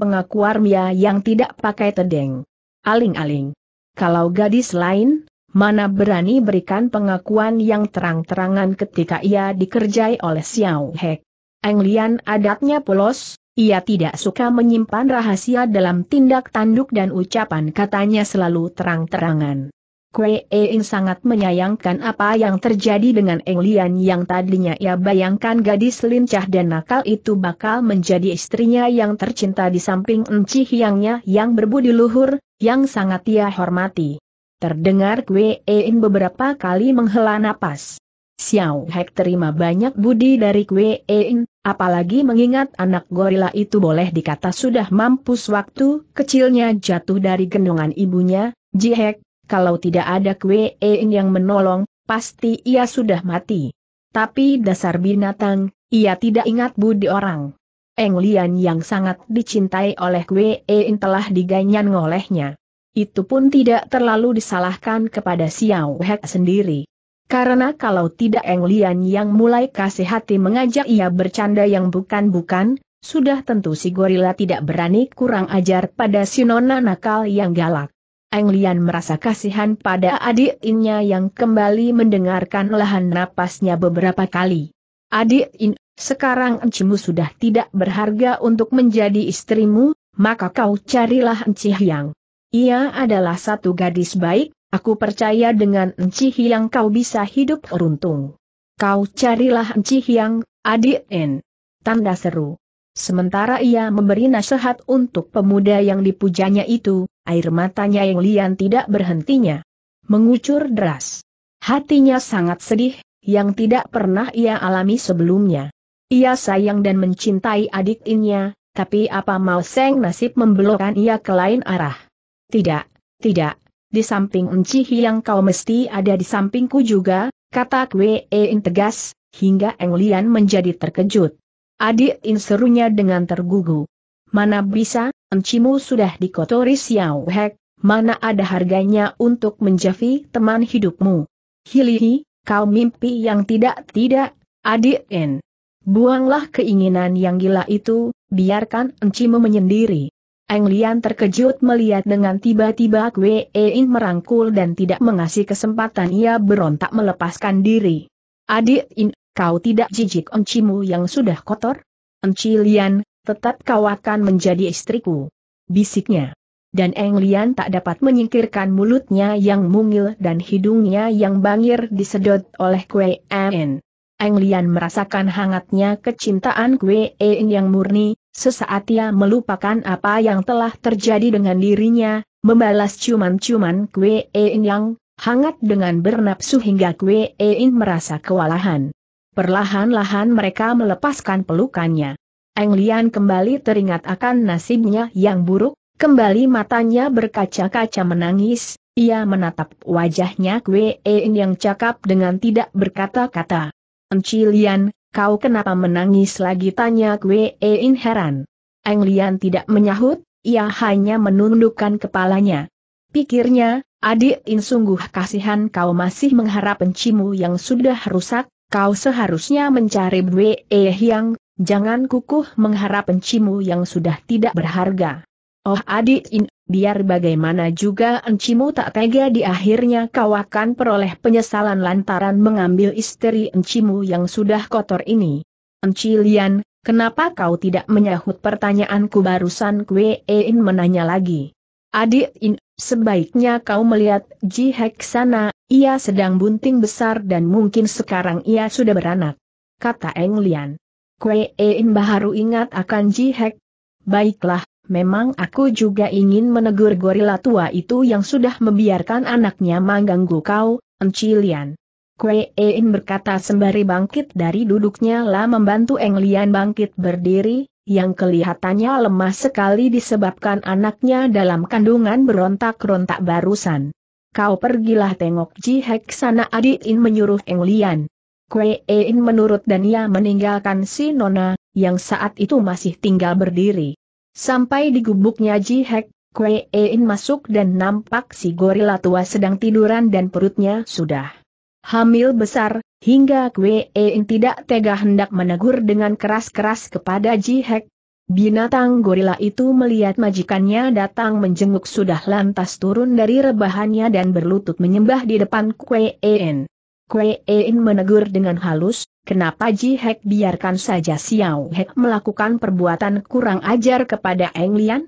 Mia yang tidak pakai tedeng. Aling-aling. Kalau gadis lain, mana berani berikan pengakuan yang terang-terangan ketika ia dikerjai oleh Xiao Hek. Englian adatnya polos, ia tidak suka menyimpan rahasia dalam tindak tanduk dan ucapan katanya selalu terang-terangan. Kue Eing sangat menyayangkan apa yang terjadi dengan Englian yang tadinya ia bayangkan gadis lincah dan nakal itu bakal menjadi istrinya yang tercinta di samping Enci Hiangnya yang berbudi luhur, yang sangat ia hormati. Terdengar Kwe In beberapa kali menghela napas. Xiao Hek terima banyak budi dari Kwe In, apalagi mengingat anak gorila itu boleh dikata sudah mampus waktu kecilnya jatuh dari gendongan ibunya, Ji Hek, kalau tidak ada Kwe In yang menolong, pasti ia sudah mati. Tapi dasar binatang, ia tidak ingat budi orang. Eng Lian yang sangat dicintai oleh Wei In telah diganyan olehnya. Itu pun tidak terlalu disalahkan kepada Xiao Hek sendiri. Karena kalau tidak Eng Lian yang mulai kasih hati mengajak ia bercanda yang bukan-bukan, sudah tentu si gorila tidak berani kurang ajar pada si nona nakal yang galak. Eng Lian merasa kasihan pada adik innya yang kembali mendengarkan lahan napasnya beberapa kali. Adik In sekarang encimu sudah tidak berharga untuk menjadi istrimu, maka kau carilah enci yang. Ia adalah satu gadis baik, aku percaya dengan enci yang kau bisa hidup runtung. Kau carilah enci yang, adik En Tanda seru. Sementara ia memberi nasihat untuk pemuda yang dipujanya itu, air matanya yang lian tidak berhentinya. Mengucur deras. Hatinya sangat sedih, yang tidak pernah ia alami sebelumnya. Ia sayang dan mencintai adik inya, tapi apa mau seng nasib membelokkan ia ke lain arah? Tidak, tidak, di samping Enci yang kau mesti ada di sampingku juga, kata Kwe In tegas, hingga Eng Lian menjadi terkejut. Adik In serunya dengan tergugu. Mana bisa, Encimu sudah dikotori Xiao Hek, mana ada harganya untuk menjavi teman hidupmu. Hilihi, kau mimpi yang tidak-tidak, adik in. Buanglah keinginan yang gila itu, biarkan Encimu menyendiri. Eng Lian terkejut melihat dengan tiba-tiba Kwe In merangkul dan tidak mengasih kesempatan ia berontak melepaskan diri. Adik In, kau tidak jijik Encimu yang sudah kotor? Enci Lian, tetap kau akan menjadi istriku. Bisiknya. Dan Eng Lian tak dapat menyingkirkan mulutnya yang mungil dan hidungnya yang bangir disedot oleh Kwe In. Eng Lian merasakan hangatnya kecintaan Kwe Eng yang murni, sesaat ia melupakan apa yang telah terjadi dengan dirinya, membalas cuman-cuman Kwe Eng yang hangat dengan bernapsu hingga Kwe Eng merasa kewalahan. Perlahan-lahan mereka melepaskan pelukannya. Eng Lian kembali teringat akan nasibnya yang buruk, kembali matanya berkaca-kaca menangis, ia menatap wajahnya Kwe Eng yang cakap dengan tidak berkata-kata. Encilian, kau kenapa menangis lagi tanya Kwe e In heran. Eng Lian tidak menyahut, ia hanya menundukkan kepalanya. Pikirnya, adik In sungguh kasihan kau masih mengharap pencimu yang sudah rusak, kau seharusnya mencari E Yang, jangan kukuh mengharap pencimu yang sudah tidak berharga. Oh adik In, biar bagaimana juga encimu tak tega di akhirnya kau akan peroleh penyesalan lantaran mengambil istri encimu yang sudah kotor ini. encilian kenapa kau tidak menyahut pertanyaanku barusan Kue In menanya lagi? Adik In, sebaiknya kau melihat Ji Hek sana, ia sedang bunting besar dan mungkin sekarang ia sudah beranak. Kata Eng Lian. Kue In baharu ingat akan Ji Hek. Baiklah, memang aku juga ingin menegur gorila tua itu yang sudah membiarkan anaknya mengganggu kau, Encilian. Kue berkata sembari bangkit dari duduknya lah membantu Englian bangkit berdiri, yang kelihatannya lemah sekali disebabkan anaknya dalam kandungan berontak-rontak barusan. Kau pergilah tengok Ji Hek sana adik In menyuruh Englian. Kue menurut dan ia meninggalkan si Nona, yang saat itu masih tinggal berdiri. Sampai di gubuknya Ji Hek, Kwe In masuk dan nampak si gorila tua sedang tiduran dan perutnya sudah hamil besar, hingga Kwe In tidak tega hendak menegur dengan keras-keras kepada Ji Hek. Binatang gorila itu melihat majikannya datang menjenguk sudah lantas turun dari rebahannya dan berlutut menyembah di depan Kwe In. Kue In menegur dengan halus, kenapa Ji Hek biarkan saja Xiao Hek melakukan perbuatan kurang ajar kepada Eng Lian?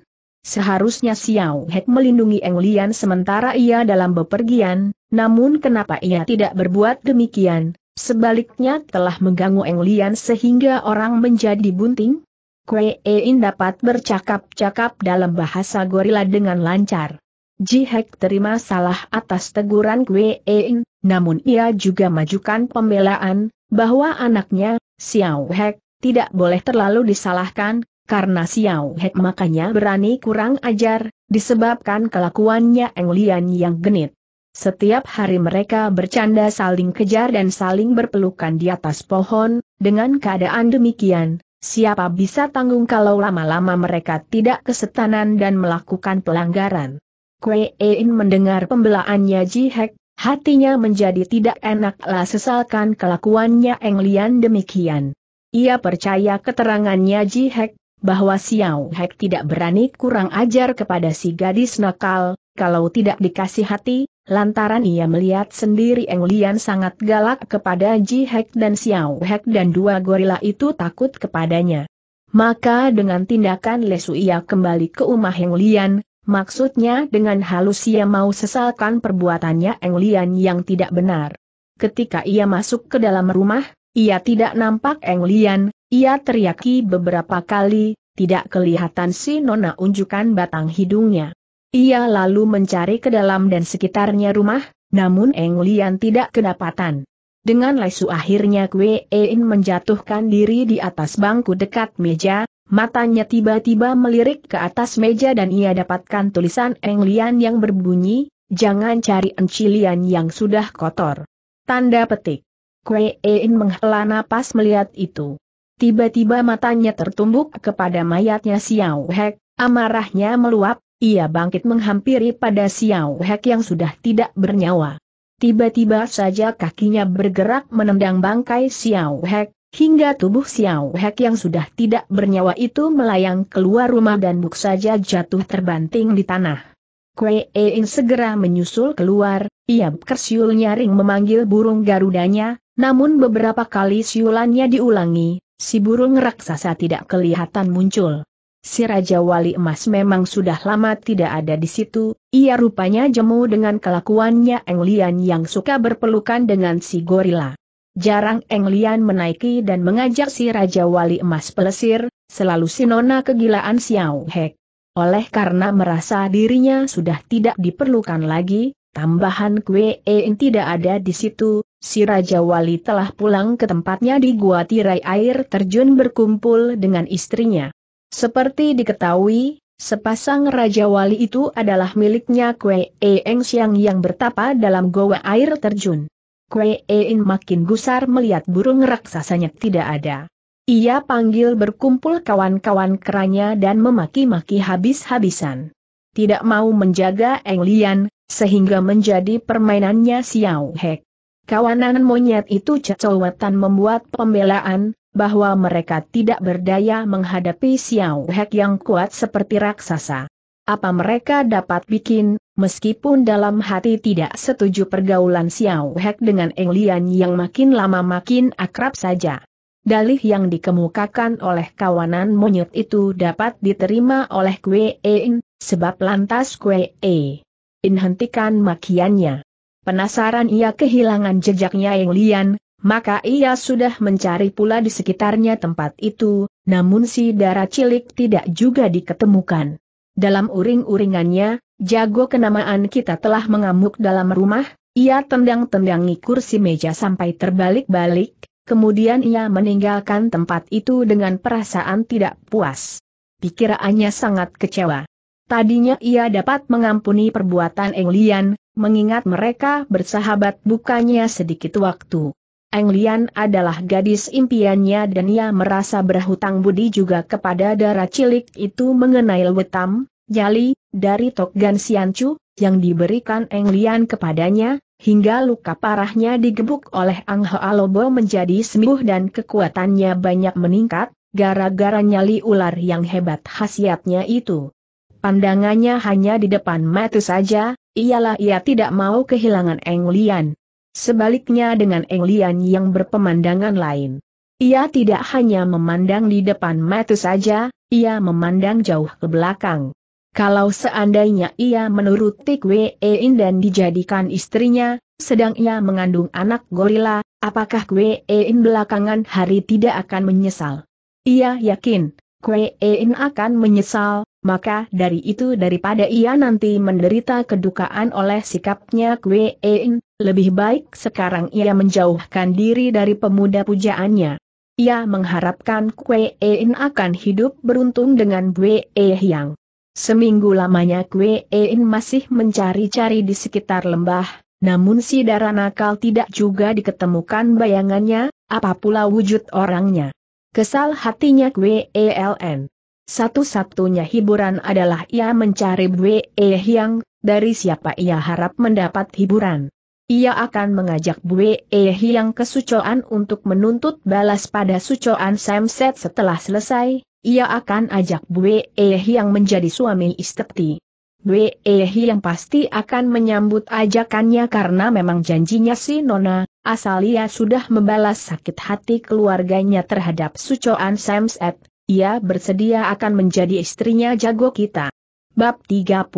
Seharusnya Xiao Hek melindungi Eng Lian sementara ia dalam bepergian, namun kenapa ia tidak berbuat demikian, sebaliknya telah mengganggu Eng Lian sehingga orang menjadi bunting? Kue In dapat bercakap-cakap dalam bahasa gorila dengan lancar. Ji Hek terima salah atas teguran Kue In, namun ia juga majukan pembelaan, bahwa anaknya, Xiao Hek, tidak boleh terlalu disalahkan, karena Xiao Hek makanya berani kurang ajar, disebabkan kelakuannya Eng Lian yang genit. Setiap hari mereka bercanda saling kejar dan saling berpelukan di atas pohon, dengan keadaan demikian, siapa bisa tanggung kalau lama-lama mereka tidak kesetanan dan melakukan pelanggaran. Kue In mendengar pembelaannya Ji Hek, Hatinya menjadi tidak enaklah sesalkan kelakuannya Eng Lian demikian. Ia percaya keterangannya Ji Hek, bahwa Xiao Hek tidak berani kurang ajar kepada si gadis nakal, kalau tidak dikasih hati, lantaran ia melihat sendiri Eng Lian sangat galak kepada Ji Hek dan Xiao Hek dan dua gorila itu takut kepadanya. Maka dengan tindakan lesu ia kembali ke rumah Eng Lian, Maksudnya dengan halus ia mau sesalkan perbuatannya Eng Lian yang tidak benar. Ketika ia masuk ke dalam rumah, ia tidak nampak Eng Lian, ia teriaki beberapa kali, tidak kelihatan si Nona unjukkan batang hidungnya. Ia lalu mencari ke dalam dan sekitarnya rumah, namun Eng Lian tidak kedapatan. Dengan lesu akhirnya Kwe In menjatuhkan diri di atas bangku dekat meja, Matanya tiba-tiba melirik ke atas meja dan ia dapatkan tulisan Eng Lian yang berbunyi, jangan cari encilian yang sudah kotor. Tanda petik. Kue Ein menghela napas melihat itu. Tiba-tiba matanya tertumbuk kepada mayatnya Xiao Hek, amarahnya meluap, ia bangkit menghampiri pada Xiao Hek yang sudah tidak bernyawa. Tiba-tiba saja kakinya bergerak menendang bangkai Xiao Hek, Hingga tubuh Xiao Hek yang sudah tidak bernyawa itu melayang keluar rumah dan buk saja jatuh terbanting di tanah. Kue Eing segera menyusul keluar, ia bersiul nyaring memanggil burung garudanya, namun beberapa kali siulannya diulangi, si burung raksasa tidak kelihatan muncul. Si Raja Wali Emas memang sudah lama tidak ada di situ, ia rupanya jemu dengan kelakuannya Englian yang suka berpelukan dengan si gorila. Jarang Englian menaiki dan mengajak si Raja Wali Emas Pelesir, selalu sinona kegilaan Xiao He. Oleh karena merasa dirinya sudah tidak diperlukan lagi, tambahan kue en tidak ada di situ, si Raja Wali telah pulang ke tempatnya di gua tirai air terjun berkumpul dengan istrinya. Seperti diketahui, Sepasang Raja Wali itu adalah miliknya kue Eng Xiang yang bertapa dalam gua air terjun. Kue makin gusar melihat burung raksasanya tidak ada. Ia panggil berkumpul kawan-kawan keranya dan memaki-maki habis-habisan. Tidak mau menjaga Eng Lian, sehingga menjadi permainannya Xiao Hek. Kawanan monyet itu cecowetan membuat pembelaan, bahwa mereka tidak berdaya menghadapi Xiao Hek yang kuat seperti raksasa. Apa mereka dapat bikin, meskipun dalam hati tidak setuju pergaulan Xiao Hek dengan Eng Lian yang makin lama makin akrab saja. Dalih yang dikemukakan oleh kawanan monyet itu dapat diterima oleh Kue Eng, sebab lantas Kue e. In hentikan makiannya. Penasaran ia kehilangan jejaknya Eng Lian, maka ia sudah mencari pula di sekitarnya tempat itu, namun si darah cilik tidak juga diketemukan. Dalam uring-uringannya, jago kenamaan kita telah mengamuk dalam rumah, ia tendang-tendangi kursi meja sampai terbalik-balik, kemudian ia meninggalkan tempat itu dengan perasaan tidak puas. Pikirannya sangat kecewa. Tadinya ia dapat mengampuni perbuatan Englian, mengingat mereka bersahabat bukannya sedikit waktu. Eng Lian adalah gadis impiannya dan ia merasa berhutang budi juga kepada darah cilik itu mengenai wetam, nyali dari Tokgan Siancu, yang diberikan Eng Lian kepadanya, hingga luka parahnya digebuk oleh Ang Alobo menjadi sembuh dan kekuatannya banyak meningkat, gara-gara nyali ular yang hebat khasiatnya itu. Pandangannya hanya di depan mata saja, ialah ia tidak mau kehilangan Eng Lian. Sebaliknya dengan Eng Lian yang berpemandangan lain. Ia tidak hanya memandang di depan mata saja, ia memandang jauh ke belakang. Kalau seandainya ia menuruti Wee In dan dijadikan istrinya, sedang ia mengandung anak gorila, apakah Wee In belakangan hari tidak akan menyesal? Ia yakin, Wee In akan menyesal, maka dari itu daripada ia nanti menderita kedukaan oleh sikapnya Kwe Ein, lebih baik sekarang ia menjauhkan diri dari pemuda pujaannya. Ia mengharapkan Kwe Ein akan hidup beruntung dengan Bwe Yang. Seminggu lamanya Kwe Ein masih mencari-cari di sekitar lembah, namun si darah nakal tidak juga diketemukan bayangannya, apapula wujud orangnya. Kesal hatinya Kwe Eln satu-satunya hiburan adalah ia mencari Bwe Hyang, dari siapa ia harap mendapat hiburan. Ia akan mengajak Bwe Hyang ke Sucoan untuk menuntut balas pada Sucoan Samset setelah selesai, ia akan ajak Bwe Hyang menjadi suami istri. Bwe Hyang pasti akan menyambut ajakannya karena memang janjinya si Nona, asal ia sudah membalas sakit hati keluarganya terhadap Sucoan Samset, ia bersedia akan menjadi istrinya jago kita. Bab 39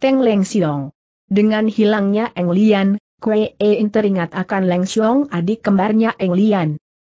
Teng Leng Xiong Dengan hilangnya Eng Lian, Kue e In teringat akan Leng Xiong adik kembarnya Eng Lian.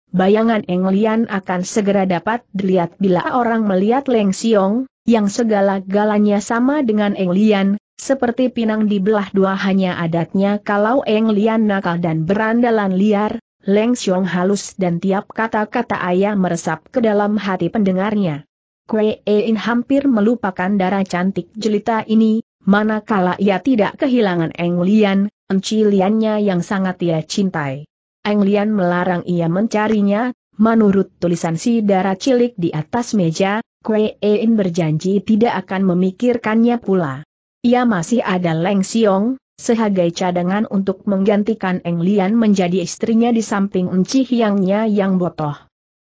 Bayangan Eng Lian akan segera dapat dilihat bila orang melihat Leng Xiong, yang segala-galanya sama dengan Eng Lian, seperti pinang dibelah dua hanya adatnya kalau Eng Lian nakal dan berandalan liar, Leng Xiong halus dan tiap kata-kata ayah meresap ke dalam hati pendengarnya. Kue In hampir melupakan darah cantik jelita ini, manakala ia tidak kehilangan Eng Lian, enciliannya yang sangat ia cintai. Eng Lian melarang ia mencarinya, menurut tulisan si darah cilik di atas meja, Kue In berjanji tidak akan memikirkannya pula. Ia masih ada Leng Xiong, sebagai cadangan untuk menggantikan Eng Lian menjadi istrinya di samping Enci Hiangnya yang botoh.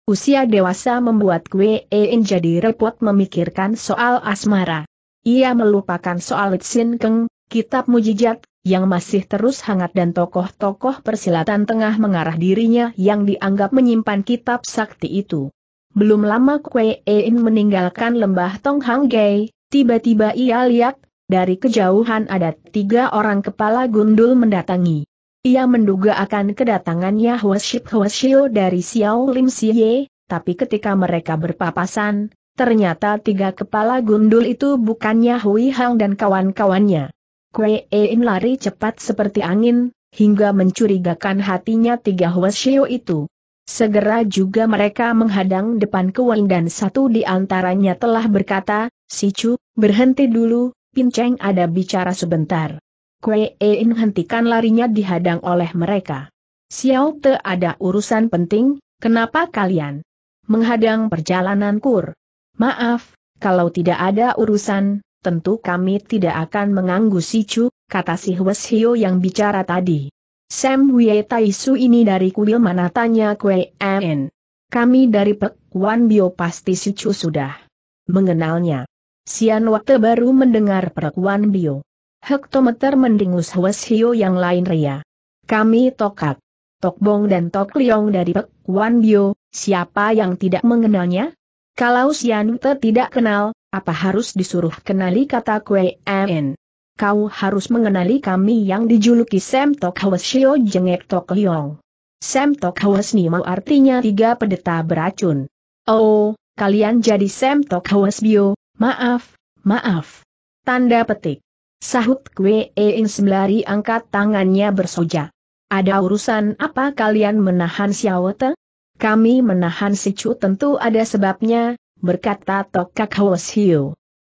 Usia dewasa membuat Kwe En jadi repot memikirkan soal asmara. Ia melupakan soal Sin Keng, kitab mujijat, yang masih terus hangat dan tokoh-tokoh persilatan tengah mengarah dirinya yang dianggap menyimpan kitab sakti itu. Belum lama Kwe En meninggalkan lembah Tonghanggai, tiba-tiba ia lihat dari kejauhan ada tiga orang kepala gundul mendatangi. Ia menduga akan kedatangannya Huaship Hwasyo dari Xiao Lim Siye, tapi ketika mereka berpapasan, ternyata tiga kepala gundul itu bukannya Hui Hang dan kawan-kawannya. Kue In lari cepat seperti angin, hingga mencurigakan hatinya tiga Hwasyo itu. Segera juga mereka menghadang depan Kuan dan satu di antaranya telah berkata, Si Chu, berhenti dulu, Pin Cheng ada bicara sebentar. Kue Ein hentikan larinya dihadang oleh mereka. Xiao Te ada urusan penting, kenapa kalian menghadang perjalanan kur? Maaf, kalau tidak ada urusan, tentu kami tidak akan mengganggu si Chu, kata si Hwes Hio yang bicara tadi. Sam Wie Su ini dari kuil mana tanya Kue Ein. Kami dari Pek Wan Bio pasti si Chu sudah mengenalnya. Sian waktu baru mendengar perekuan bio. Hektometer mendingus Huas Hio yang lain ria. Kami Tokak, Tokbong dan Tok Liong dari Pek Wan bio, siapa yang tidak mengenalnya? Kalau Sian Wate tidak kenal, apa harus disuruh kenali kata Kwe MN? Kau harus mengenali kami yang dijuluki Sem Tok Huas Hio jengek Tok Liong. Sam Tok Huas Nimo artinya tiga pendeta beracun. Oh, kalian jadi Sem Tok Huas Bio, Maaf, maaf. Tanda petik. Sahut Kwe Eing sembari angkat tangannya bersoja. Ada urusan apa kalian menahan Xiaote? Kami menahan si Chu tentu ada sebabnya, berkata Tokak Hwas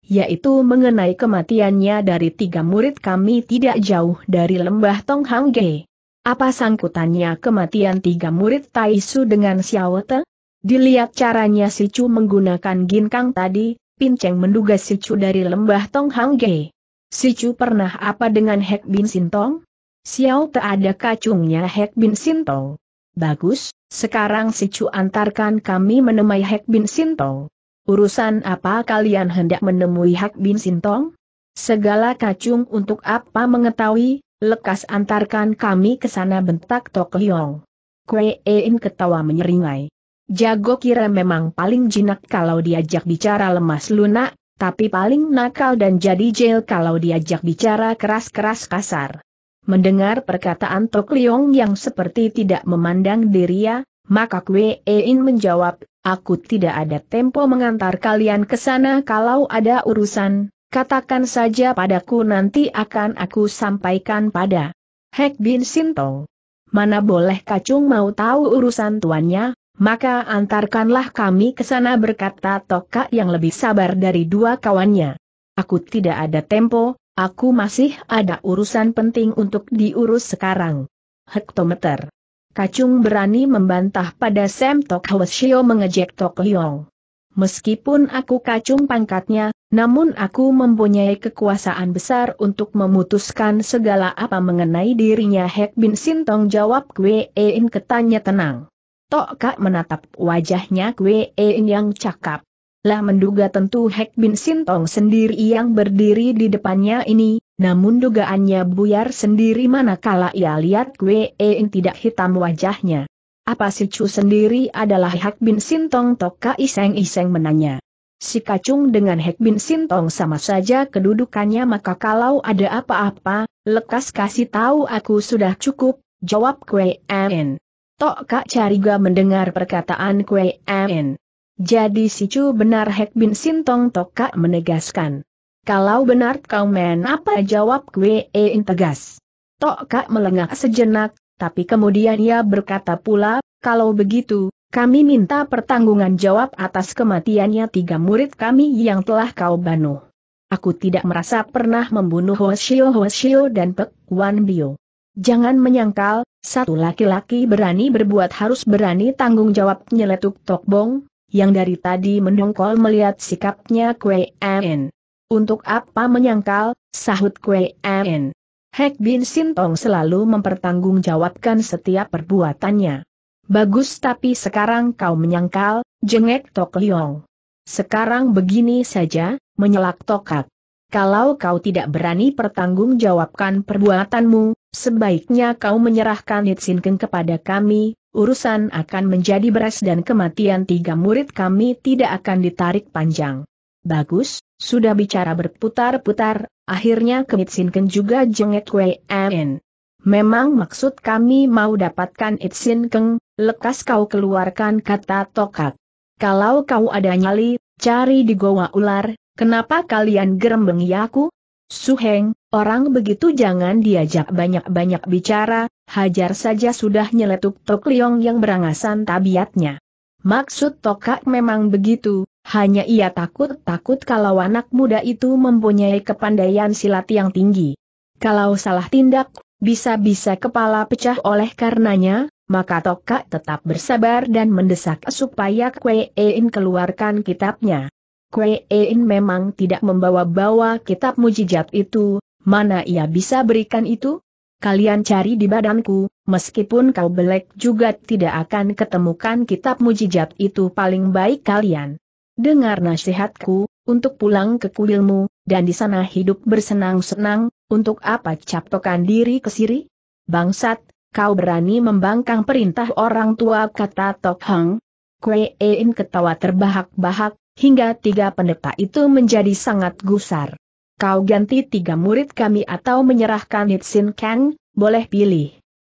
Yaitu mengenai kematiannya dari tiga murid kami tidak jauh dari lembah Tong Apa sangkutannya kematian tiga murid Taisu dengan Xiaote? Dilihat caranya si Chu menggunakan ginkang tadi, Pinceng menduga si Chu dari lembah Tong Hang Ge. Si Chu pernah apa dengan Hek Bin Sintong? Xiao tak ada kacungnya Hek Bin Sintong. Bagus, sekarang si Chu antarkan kami menemui Hek Bin Sintong. Urusan apa kalian hendak menemui Hek Bin Sintong? Segala kacung untuk apa mengetahui, lekas antarkan kami ke sana bentak Tok Hyong. Kue Ein ketawa menyeringai. Jago kira memang paling jinak kalau diajak bicara lemas lunak, tapi paling nakal dan jadi jail kalau diajak bicara keras-keras kasar. Mendengar perkataan Tok Liong yang seperti tidak memandang diria, ya, maka Kwe In menjawab, aku tidak ada tempo mengantar kalian ke sana kalau ada urusan, katakan saja padaku nanti akan aku sampaikan pada Hek Bin Sintong. Mana boleh kacung mau tahu urusan tuannya, maka antarkanlah kami ke sana berkata Toka yang lebih sabar dari dua kawannya. Aku tidak ada tempo, aku masih ada urusan penting untuk diurus sekarang. Hektometer. Kacung berani membantah pada Sam Tok Hwasyo mengejek Tok Leong. Meskipun aku kacung pangkatnya, namun aku mempunyai kekuasaan besar untuk memutuskan segala apa mengenai dirinya Hek Bin Sintong jawab Kwe Ein ketanya tenang. Tok Kak menatap wajahnya Kwe In yang cakap. Lah menduga tentu Hek Bin Sintong sendiri yang berdiri di depannya ini, namun dugaannya buyar sendiri manakala ia lihat Kwe In tidak hitam wajahnya. Apa si Chu sendiri adalah Hek Bin Sintong Tok kak iseng-iseng menanya. Si Kacung dengan Hek Bin Sintong sama saja kedudukannya maka kalau ada apa-apa, lekas kasih tahu aku sudah cukup, jawab Kwe In. Tok Kak Cariga mendengar perkataan Kue Amin. Jadi si cu benar Hek Bin Sintong Tok Kak menegaskan. Kalau benar kau men apa jawab Kue e tegas. Tok Kak melengak sejenak, tapi kemudian ia berkata pula, kalau begitu, kami minta pertanggungan jawab atas kematiannya tiga murid kami yang telah kau banuh. Aku tidak merasa pernah membunuh Hoshio Hoshio dan Pek Wan Bio. Jangan menyangkal, satu laki-laki berani berbuat harus berani tanggung jawab nyeletuk Tokbong, yang dari tadi mendongkol melihat sikapnya Kwe En. Untuk apa menyangkal, sahut Kwe En. Hek Bin Sintong selalu mempertanggungjawabkan setiap perbuatannya. Bagus tapi sekarang kau menyangkal, jengek Tok Liong. Sekarang begini saja, menyelak tokak. Kalau kau tidak berani pertanggungjawabkan perbuatanmu, sebaiknya kau menyerahkan Nitsinkeng kepada kami, urusan akan menjadi beres dan kematian tiga murid kami tidak akan ditarik panjang. Bagus, sudah bicara berputar-putar, akhirnya ke Kemitsinken juga jengek WN. Memang maksud kami mau dapatkan Itsinkeng, lekas kau keluarkan kata tokak. Kalau kau ada nyali, cari di goa ular, Kenapa kalian gerembengi aku? Suheng, orang begitu jangan diajak banyak-banyak bicara, hajar saja sudah nyeletuk Tok Liong yang berangasan tabiatnya. Maksud Tokak memang begitu, hanya ia takut-takut kalau anak muda itu mempunyai kepandaian silat yang tinggi. Kalau salah tindak, bisa-bisa kepala pecah oleh karenanya, maka Tokak tetap bersabar dan mendesak supaya Kwein keluarkan kitabnya. Kue Ein memang tidak membawa-bawa kitab mujijat itu, mana ia bisa berikan itu? Kalian cari di badanku, meskipun kau belek juga tidak akan ketemukan kitab mujijat itu paling baik kalian. Dengar nasihatku, untuk pulang ke kuilmu, dan di sana hidup bersenang-senang, untuk apa captokan diri ke siri? Bangsat, kau berani membangkang perintah orang tua kata Tok Hang? Kue Ein ketawa terbahak-bahak, hingga tiga pendeta itu menjadi sangat gusar. Kau ganti tiga murid kami atau menyerahkan Nitsin Kang, boleh pilih.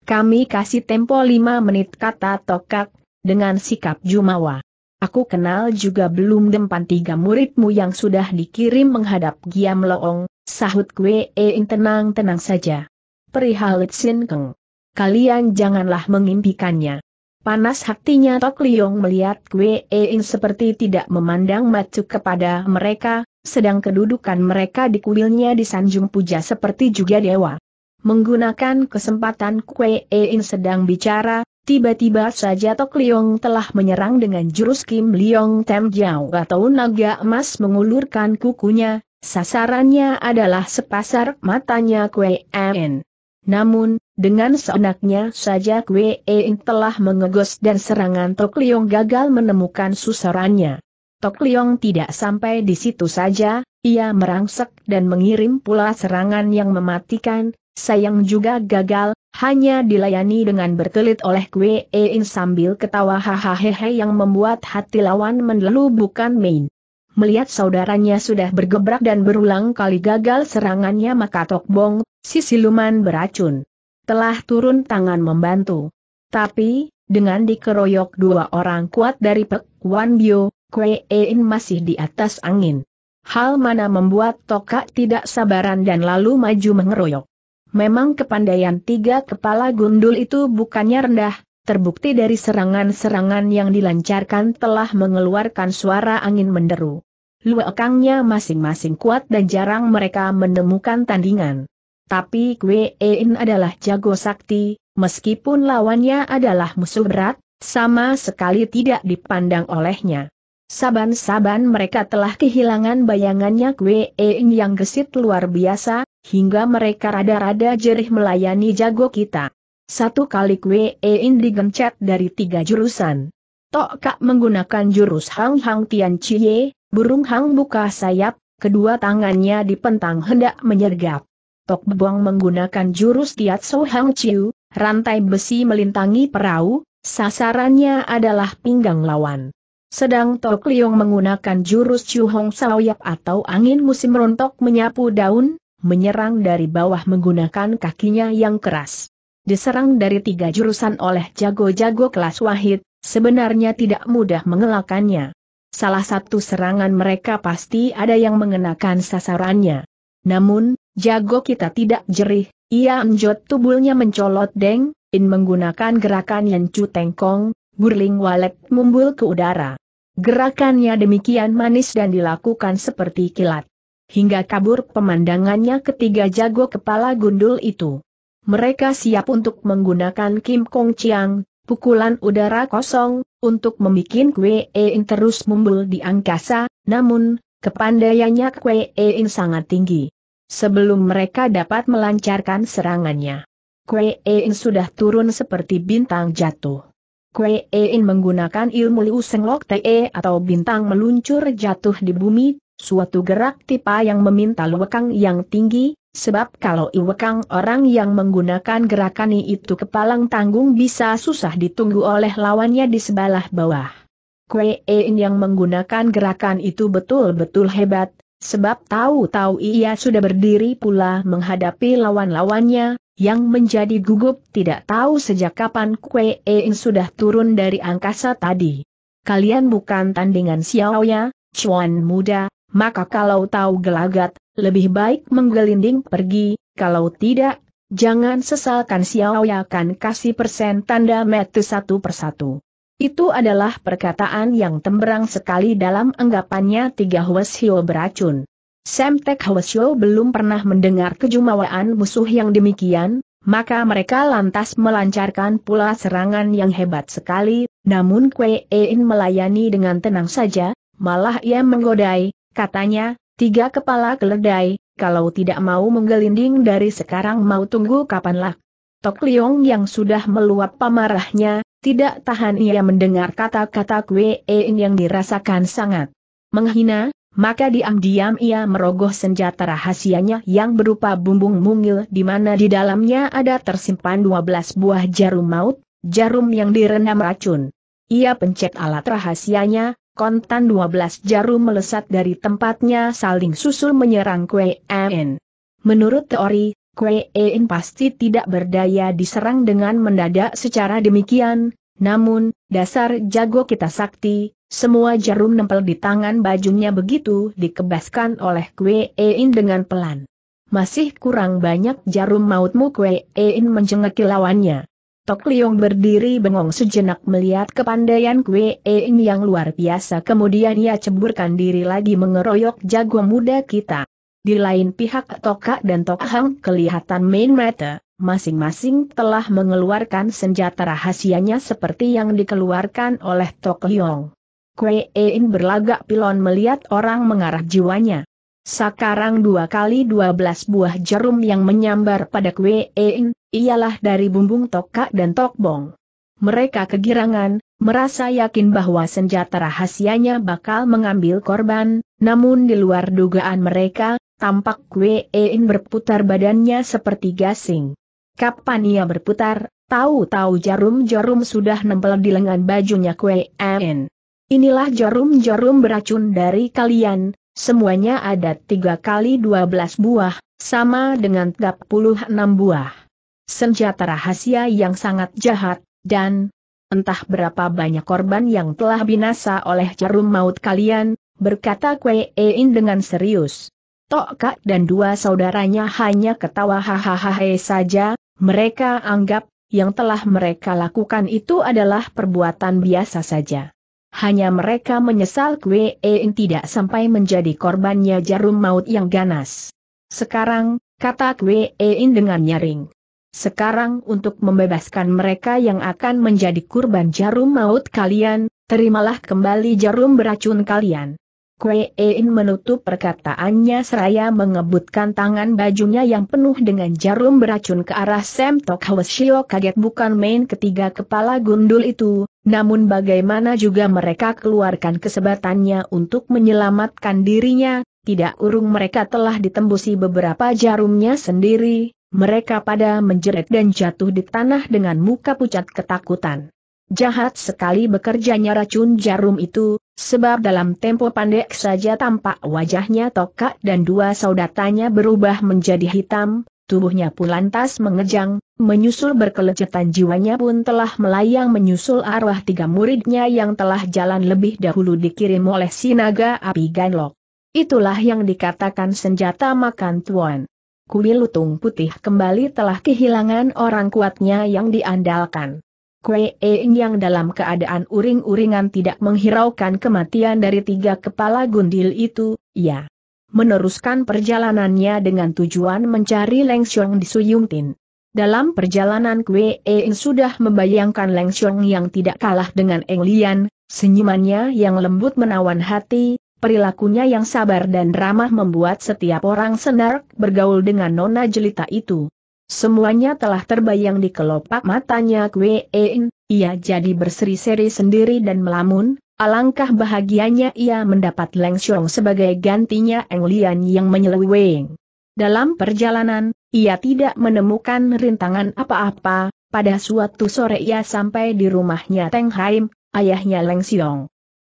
Kami kasih tempo lima menit kata Tokak, dengan sikap Jumawa. Aku kenal juga belum dempan tiga muridmu yang sudah dikirim menghadap Giam Loong, sahut Kwe Eing tenang-tenang saja. Perihal Nitsin Kang. Kalian janganlah mengimpikannya. Panas hatinya Tok Liong melihat Kwe Eing seperti tidak memandang macu kepada mereka, sedang kedudukan mereka di kuilnya di Sanjung puja seperti juga dewa. Menggunakan kesempatan Kwe Eing sedang bicara, tiba-tiba saja Tok Liong telah menyerang dengan jurus Kim Liong Tem Jiao atau naga emas mengulurkan kukunya, sasarannya adalah sepasar matanya Kwe Eing. Namun, dengan seenaknya saja Kwe telah mengegos dan serangan Tok Liong gagal menemukan susarannya. Tok Liong tidak sampai di situ saja, ia merangsek dan mengirim pula serangan yang mematikan, sayang juga gagal, hanya dilayani dengan bertelit oleh Kwe sambil ketawa hahaha yang membuat hati lawan mendelulu bukan main. Melihat saudaranya sudah bergebrak dan berulang kali gagal serangannya maka Tok Bong, si siluman beracun telah turun tangan membantu. Tapi, dengan dikeroyok dua orang kuat dari Pek Wan Bio, Kue In masih di atas angin. Hal mana membuat Toka tidak sabaran dan lalu maju mengeroyok. Memang kepandaian tiga kepala gundul itu bukannya rendah, terbukti dari serangan-serangan yang dilancarkan telah mengeluarkan suara angin menderu. Luekangnya masing-masing kuat dan jarang mereka menemukan tandingan tapi Kwe In adalah jago sakti, meskipun lawannya adalah musuh berat, sama sekali tidak dipandang olehnya. Saban-saban mereka telah kehilangan bayangannya Kwe In yang gesit luar biasa, hingga mereka rada-rada jerih melayani jago kita. Satu kali Kwe In digencet dari tiga jurusan. Tok Kak menggunakan jurus Hang Hang Tian Cie, burung hang buka sayap, kedua tangannya dipentang hendak menyergap. Tok Buang menggunakan jurus Tiat So Hang Chiu, rantai besi melintangi perahu, sasarannya adalah pinggang lawan. Sedang Tok Liong menggunakan jurus Chiu Hong Saoyap atau angin musim rontok menyapu daun, menyerang dari bawah menggunakan kakinya yang keras. Diserang dari tiga jurusan oleh jago-jago kelas wahid, sebenarnya tidak mudah mengelakannya. Salah satu serangan mereka pasti ada yang mengenakan sasarannya. Namun, Jago kita tidak jerih, ia enjot tubuhnya mencolot deng, in menggunakan gerakan yang cu tengkong, burling walet mumbul ke udara. Gerakannya demikian manis dan dilakukan seperti kilat. Hingga kabur pemandangannya ketiga jago kepala gundul itu. Mereka siap untuk menggunakan Kim Kong Chiang, pukulan udara kosong, untuk membuat Kwe In terus mumbul di angkasa, namun, kepandaiannya Kwe In sangat tinggi sebelum mereka dapat melancarkan serangannya. Kue sudah turun seperti bintang jatuh. Kue menggunakan ilmu Liu Seng Lok Te atau bintang meluncur jatuh di bumi, suatu gerak tipa yang meminta luwekang yang tinggi, sebab kalau iwekang orang yang menggunakan gerakan itu kepalang tanggung bisa susah ditunggu oleh lawannya di sebelah bawah. Kue yang menggunakan gerakan itu betul-betul hebat, Sebab tahu-tahu ia sudah berdiri pula menghadapi lawan-lawannya, yang menjadi gugup tidak tahu sejak kapan Kue Eng sudah turun dari angkasa tadi. Kalian bukan tandingan Xiao Ya, Chuan muda, maka kalau tahu gelagat, lebih baik menggelinding pergi, kalau tidak, jangan sesalkan Xiao Ya akan kasih persen tanda metu satu persatu. Itu adalah perkataan yang temberang sekali dalam anggapannya tiga Hwasyo beracun. Semtek Hwasyo belum pernah mendengar kejumawaan musuh yang demikian, maka mereka lantas melancarkan pula serangan yang hebat sekali, namun Kwe In melayani dengan tenang saja, malah ia menggodai, katanya, tiga kepala keledai, kalau tidak mau menggelinding dari sekarang mau tunggu kapanlah. Tok Liong yang sudah meluap pamarahnya, tidak tahan iya. ia mendengar kata-kata Kwe yang dirasakan sangat menghina, maka diam-diam ia merogoh senjata rahasianya yang berupa bumbung mungil di mana di dalamnya ada tersimpan 12 buah jarum maut, jarum yang direndam racun. Ia pencet alat rahasianya, kontan 12 jarum melesat dari tempatnya saling susul menyerang kue Menurut teori, Kuein pasti tidak berdaya diserang dengan mendadak secara demikian, namun, dasar jago kita sakti, semua jarum nempel di tangan bajunya begitu dikebaskan oleh Kuein dengan pelan. Masih kurang banyak jarum mautmu Kuein menjengeki lawannya. Tok Liong berdiri bengong sejenak melihat kepandaian Kuein yang luar biasa kemudian ia ceburkan diri lagi mengeroyok jago muda kita. Di lain pihak Toka dan Tokhang kelihatan main mata, masing-masing telah mengeluarkan senjata rahasianya seperti yang dikeluarkan oleh Tokhyong. Kue In berlagak pilon melihat orang mengarah jiwanya. Sekarang dua kali dua belas buah jarum yang menyambar pada Kue In, ialah dari bumbung Toka dan tokbong. Mereka kegirangan, merasa yakin bahwa senjata rahasianya bakal mengambil korban, namun di luar dugaan mereka, tampak Kuein berputar badannya seperti gasing. Kapan ia berputar, tahu-tahu jarum-jarum sudah nempel di lengan bajunya Kuein. Inilah jarum-jarum beracun dari kalian, semuanya ada 3 kali 12 buah, sama dengan 36 buah. Senjata rahasia yang sangat jahat, dan, entah berapa banyak korban yang telah binasa oleh jarum maut kalian, berkata Kuein dengan serius. Tok dan dua saudaranya hanya ketawa hahaha saja, mereka anggap, yang telah mereka lakukan itu adalah perbuatan biasa saja. Hanya mereka menyesal Kuein tidak sampai menjadi korbannya jarum maut yang ganas. Sekarang, kata Kuein dengan nyaring. Sekarang untuk membebaskan mereka yang akan menjadi kurban jarum maut kalian, terimalah kembali jarum beracun kalian. Kuein menutup perkataannya seraya mengebutkan tangan bajunya yang penuh dengan jarum beracun ke arah Sam Tok Hwasyo kaget bukan main ketiga kepala gundul itu, namun bagaimana juga mereka keluarkan kesebatannya untuk menyelamatkan dirinya, tidak urung mereka telah ditembusi beberapa jarumnya sendiri, mereka pada menjerit dan jatuh di tanah dengan muka pucat ketakutan. Jahat sekali bekerjanya racun jarum itu, sebab dalam tempo pendek saja tampak wajahnya tokak dan dua saudatanya berubah menjadi hitam, tubuhnya pun lantas mengejang, menyusul berkelecetan jiwanya pun telah melayang menyusul arwah tiga muridnya yang telah jalan lebih dahulu dikirim oleh sinaga api ganlok. Itulah yang dikatakan senjata makan tuan. Kuil Lutung Putih kembali telah kehilangan orang kuatnya yang diandalkan. Kue Eng yang dalam keadaan uring-uringan tidak menghiraukan kematian dari tiga kepala gundil itu, ya. Meneruskan perjalanannya dengan tujuan mencari Leng Xiong di Suyungtin. Dalam perjalanan Kue Eng sudah membayangkan Leng Xiong yang tidak kalah dengan Eng Lian, senyumannya yang lembut menawan hati, Perilakunya yang sabar dan ramah membuat setiap orang senar bergaul dengan nona jelita itu. Semuanya telah terbayang di kelopak matanya Kwein, ia jadi berseri-seri sendiri dan melamun, alangkah bahagianya ia mendapat Leng Xiong sebagai gantinya Eng Lian yang menyeleweng. Dalam perjalanan, ia tidak menemukan rintangan apa-apa, pada suatu sore ia sampai di rumahnya Teng Haim, ayahnya Leng Xiong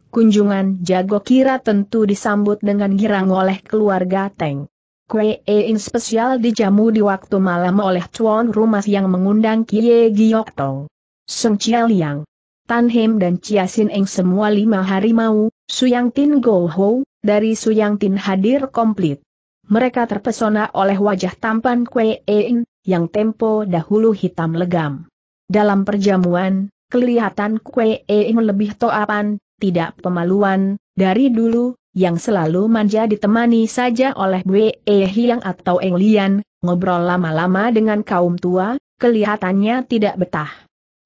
kunjungan Jago Kira tentu disambut dengan girang oleh keluarga Teng. Kue e in spesial dijamu di waktu malam oleh tuan rumah yang mengundang Kie Giok Tong. Seng Chia Liang, Tan Hem dan Chia Sin Eng semua lima hari mau, Su Yang Tin Go Ho, dari Su Yang Tin hadir komplit. Mereka terpesona oleh wajah tampan Kue e In, yang tempo dahulu hitam legam. Dalam perjamuan, kelihatan Kue e In lebih toapan, tidak pemaluan, dari dulu, yang selalu manja ditemani saja oleh Bwe e Hiang atau Eng Lian, ngobrol lama-lama dengan kaum tua, kelihatannya tidak betah.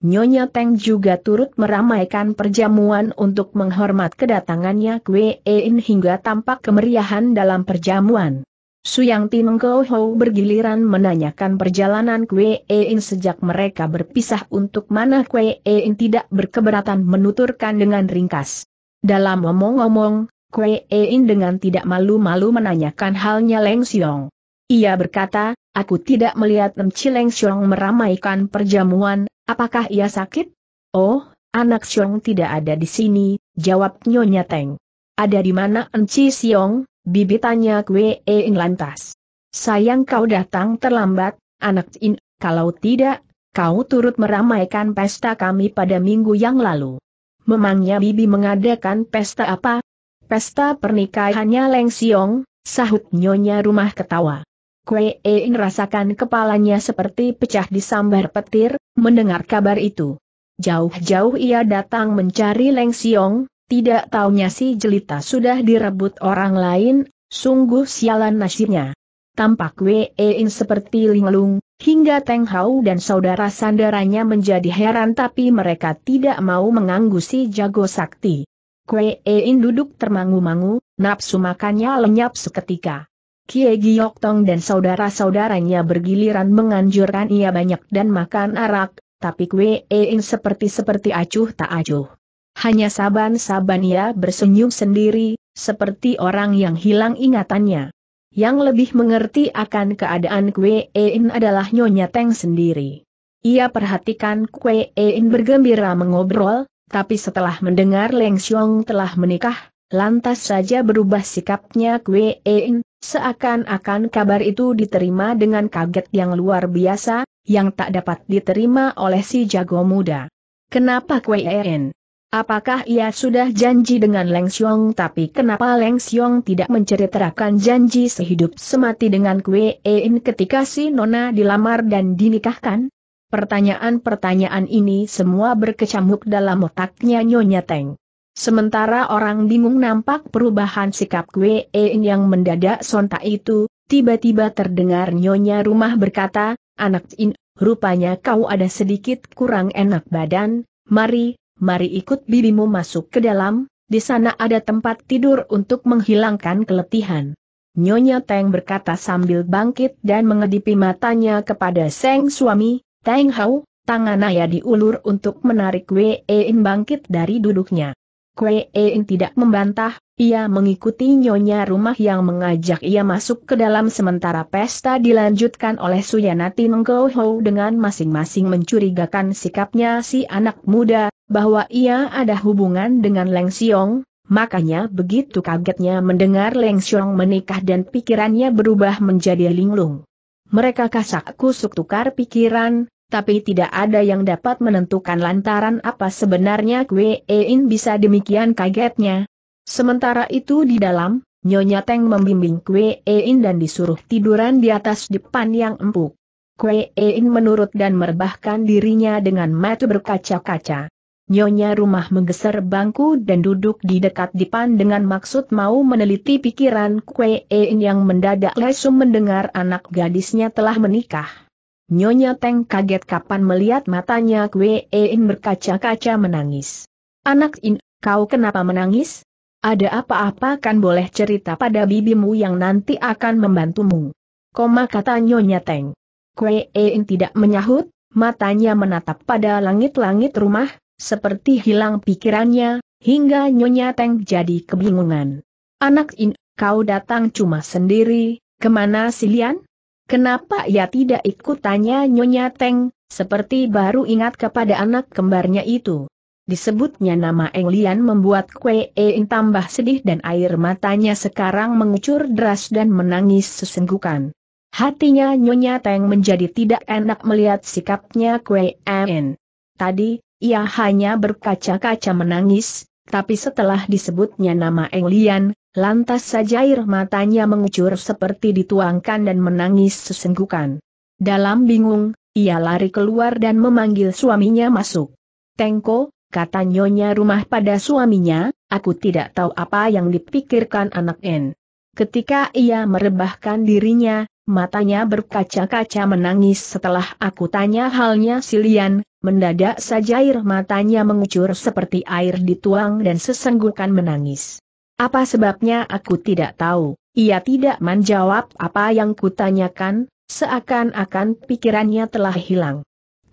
Nyonya Teng juga turut meramaikan perjamuan untuk menghormat kedatangannya Kwein e hingga tampak kemeriahan dalam perjamuan. Suyang Tin Go bergiliran menanyakan perjalanan Kue In sejak mereka berpisah untuk mana Kue In tidak berkeberatan menuturkan dengan ringkas. Dalam omong-omong, Kue In dengan tidak malu-malu menanyakan halnya Leng Xiong. Ia berkata, aku tidak melihat Nemci Leng Xiong meramaikan perjamuan, apakah ia sakit? Oh, anak Xiong tidak ada di sini, jawab Nyonya Teng. Ada di mana Enci Xiong? Bibitannya Kwe Eng lantas. Sayang kau datang terlambat, anak In, kalau tidak, kau turut meramaikan pesta kami pada minggu yang lalu. Memangnya Bibi mengadakan pesta apa? Pesta pernikahannya Leng Siong, sahut nyonya rumah ketawa. Kwe Eng rasakan kepalanya seperti pecah disambar petir, mendengar kabar itu. Jauh-jauh ia datang mencari Leng Siong, tidak taunya si jelita sudah direbut orang lain, sungguh sialan nasibnya. Tampak Wein seperti linglung, hingga Teng Hau dan saudara sandaranya menjadi heran tapi mereka tidak mau menganggu si jago sakti. Wein duduk termangu-mangu, nafsu makannya lenyap seketika. Kie Giok Tong dan saudara-saudaranya bergiliran menganjurkan ia banyak dan makan arak, tapi Wein seperti-seperti acuh tak acuh. Hanya saban-saban ia bersenyum sendiri, seperti orang yang hilang ingatannya. Yang lebih mengerti akan keadaan Kue Ein adalah Nyonya Teng sendiri. Ia perhatikan Kue Ein bergembira mengobrol, tapi setelah mendengar Leng Xiong telah menikah, lantas saja berubah sikapnya Kue Ein, seakan-akan kabar itu diterima dengan kaget yang luar biasa, yang tak dapat diterima oleh si jago muda. Kenapa Kue Ein? Apakah ia sudah janji dengan Leng Xiong tapi kenapa Leng Xiong tidak menceritakan janji sehidup semati dengan Kwe En ketika si Nona dilamar dan dinikahkan? Pertanyaan-pertanyaan ini semua berkecamuk dalam otaknya Nyonya Teng. Sementara orang bingung nampak perubahan sikap Kwe En yang mendadak sontak itu, tiba-tiba terdengar Nyonya rumah berkata, Anak In, rupanya kau ada sedikit kurang enak badan, mari, mari ikut bibimu masuk ke dalam, di sana ada tempat tidur untuk menghilangkan keletihan. Nyonya Teng berkata sambil bangkit dan mengedipi matanya kepada Seng suami, Teng Hao, tangan Naya diulur untuk menarik Wei In bangkit dari duduknya. Wei In tidak membantah, ia mengikuti nyonya rumah yang mengajak ia masuk ke dalam sementara pesta dilanjutkan oleh Suyanati Nenggoho dengan masing-masing mencurigakan sikapnya si anak muda, bahwa ia ada hubungan dengan Leng Siong, makanya begitu kagetnya mendengar Leng Siong menikah dan pikirannya berubah menjadi linglung. Mereka kasak kusuk tukar pikiran, tapi tidak ada yang dapat menentukan lantaran apa sebenarnya Kue In bisa demikian kagetnya, Sementara itu di dalam, Nyonya Teng membimbing Kue In dan disuruh tiduran di atas depan yang empuk. Kue In menurut dan merebahkan dirinya dengan mata berkaca-kaca. Nyonya rumah menggeser bangku dan duduk di dekat depan dengan maksud mau meneliti pikiran Kue In yang mendadak lesu mendengar anak gadisnya telah menikah. Nyonya Teng kaget kapan melihat matanya Kue In berkaca-kaca menangis. Anak In, kau kenapa menangis? Ada apa-apa kan boleh cerita pada bibimu yang nanti akan membantumu. Koma kata Nyonya Teng. Kue Ein tidak menyahut, matanya menatap pada langit-langit rumah, seperti hilang pikirannya, hingga Nyonya Teng jadi kebingungan. Anak In, kau datang cuma sendiri, kemana Silian? Kenapa ia tidak ikut tanya Nyonya Teng, seperti baru ingat kepada anak kembarnya itu. Disebutnya nama Eng Lian membuat Kue In tambah sedih dan air matanya sekarang mengucur deras dan menangis sesenggukan. Hatinya Nyonya Teng menjadi tidak enak melihat sikapnya Kue In. Tadi, ia hanya berkaca-kaca menangis, tapi setelah disebutnya nama Eng Lian, lantas saja air matanya mengucur seperti dituangkan dan menangis sesenggukan. Dalam bingung, ia lari keluar dan memanggil suaminya masuk. Tengko, kata nyonya rumah pada suaminya, aku tidak tahu apa yang dipikirkan anak N. Ketika ia merebahkan dirinya, matanya berkaca-kaca menangis setelah aku tanya halnya Silian, mendadak saja air matanya mengucur seperti air dituang dan sesenggukan menangis. Apa sebabnya aku tidak tahu, ia tidak menjawab apa yang kutanyakan, seakan-akan pikirannya telah hilang.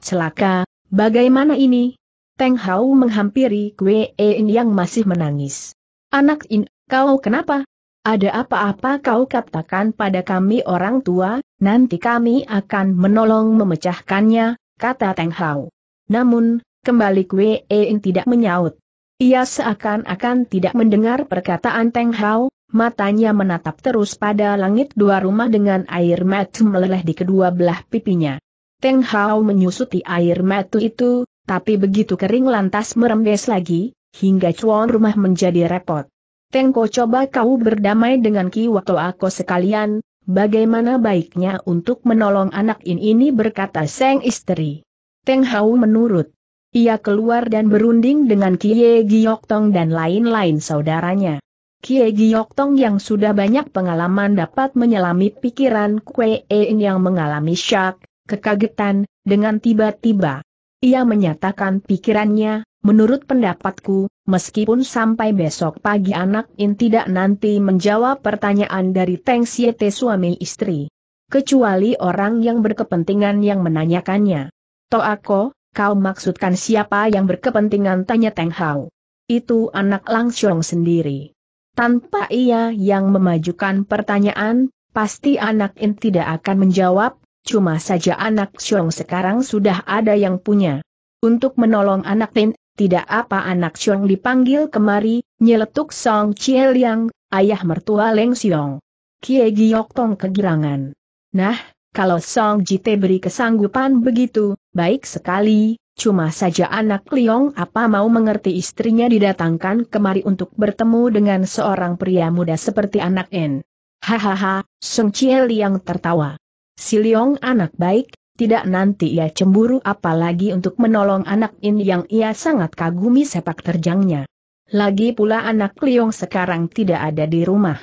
Celaka, bagaimana ini? Teng Hao menghampiri Kue In yang masih menangis. Anak In, kau kenapa? Ada apa-apa kau katakan pada kami orang tua, nanti kami akan menolong memecahkannya, kata Teng Hao. Namun, kembali Kue In tidak menyaut. Ia seakan-akan tidak mendengar perkataan Teng Hao, matanya menatap terus pada langit dua rumah dengan air mata meleleh di kedua belah pipinya. Teng Hao menyusuti air mata itu, tapi begitu kering lantas merembes lagi, hingga cuan rumah menjadi repot. Tengko coba kau berdamai dengan Ki Wato Ako sekalian, bagaimana baiknya untuk menolong anak in ini berkata Seng istri. Teng Hau menurut. Ia keluar dan berunding dengan Kie Giok Tong dan lain-lain saudaranya. Kie Giok Tong yang sudah banyak pengalaman dapat menyelami pikiran Kue En yang mengalami syak, kekagetan, dengan tiba-tiba. Ia menyatakan pikirannya, menurut pendapatku, meskipun sampai besok pagi anak ini tidak nanti menjawab pertanyaan dari Teng Siete suami istri. Kecuali orang yang berkepentingan yang menanyakannya. Toako, kau maksudkan siapa yang berkepentingan tanya Teng Hao. Itu anak langsung sendiri. Tanpa ia yang memajukan pertanyaan, pasti anak ini tidak akan menjawab, Cuma saja anak Xiong sekarang sudah ada yang punya. Untuk menolong anak Tin, tidak apa anak Xiong dipanggil kemari, nyeletuk Song Chie Liang, ayah mertua Leng Xiong. Kie Giok Tong kegirangan. Nah, kalau Song Jite beri kesanggupan begitu, baik sekali, Cuma saja anak Liong apa mau mengerti istrinya didatangkan kemari untuk bertemu dengan seorang pria muda seperti anak N. Hahaha, Song Chie Liang tertawa. Si Liong anak baik, tidak nanti ia cemburu apalagi untuk menolong anak in yang ia sangat kagumi sepak terjangnya. Lagi pula anak Liong sekarang tidak ada di rumah.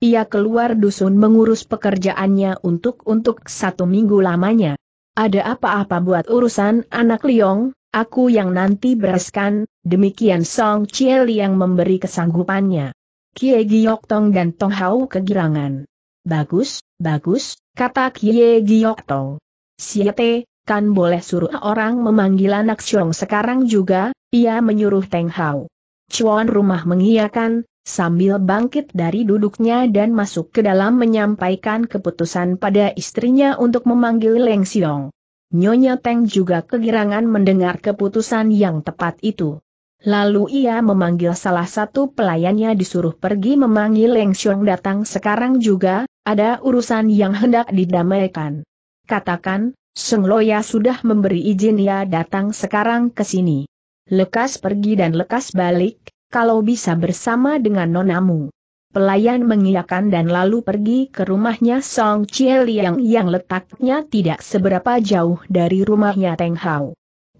Ia keluar dusun mengurus pekerjaannya untuk untuk satu minggu lamanya. Ada apa-apa buat urusan anak Liong, aku yang nanti bereskan, demikian Song Ciel yang memberi kesanggupannya. Kie Giok Tong dan Tong Hau kegirangan. Bagus, bagus, kata Kie Giokto. Siete, kan boleh suruh orang memanggil anak Xiong sekarang juga, ia menyuruh Teng Hao. Chuan rumah mengiyakan, sambil bangkit dari duduknya dan masuk ke dalam menyampaikan keputusan pada istrinya untuk memanggil Leng Xiong. Nyonya Teng juga kegirangan mendengar keputusan yang tepat itu. Lalu ia memanggil salah satu pelayannya disuruh pergi memanggil Leng Xiong datang sekarang juga, ada urusan yang hendak didamaikan. Katakan, Seng Loya sudah memberi izin ia datang sekarang ke sini. Lekas pergi dan lekas balik, kalau bisa bersama dengan nonamu. Pelayan mengiyakan dan lalu pergi ke rumahnya Song Chieliang yang yang letaknya tidak seberapa jauh dari rumahnya Teng Hao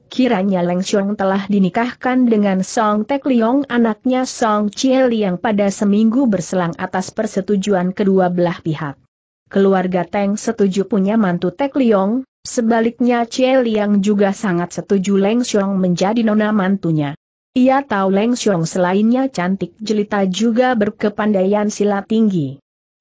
kiranya Leng Xiong telah dinikahkan dengan Song Tek Liong anaknya Song Chie Liang pada seminggu berselang atas persetujuan kedua belah pihak. Keluarga Teng setuju punya mantu Tek Liong, sebaliknya Chie Liang juga sangat setuju Leng Xiong menjadi nona mantunya. Ia tahu Leng Xiong selainnya cantik jelita juga berkepandaian silat tinggi.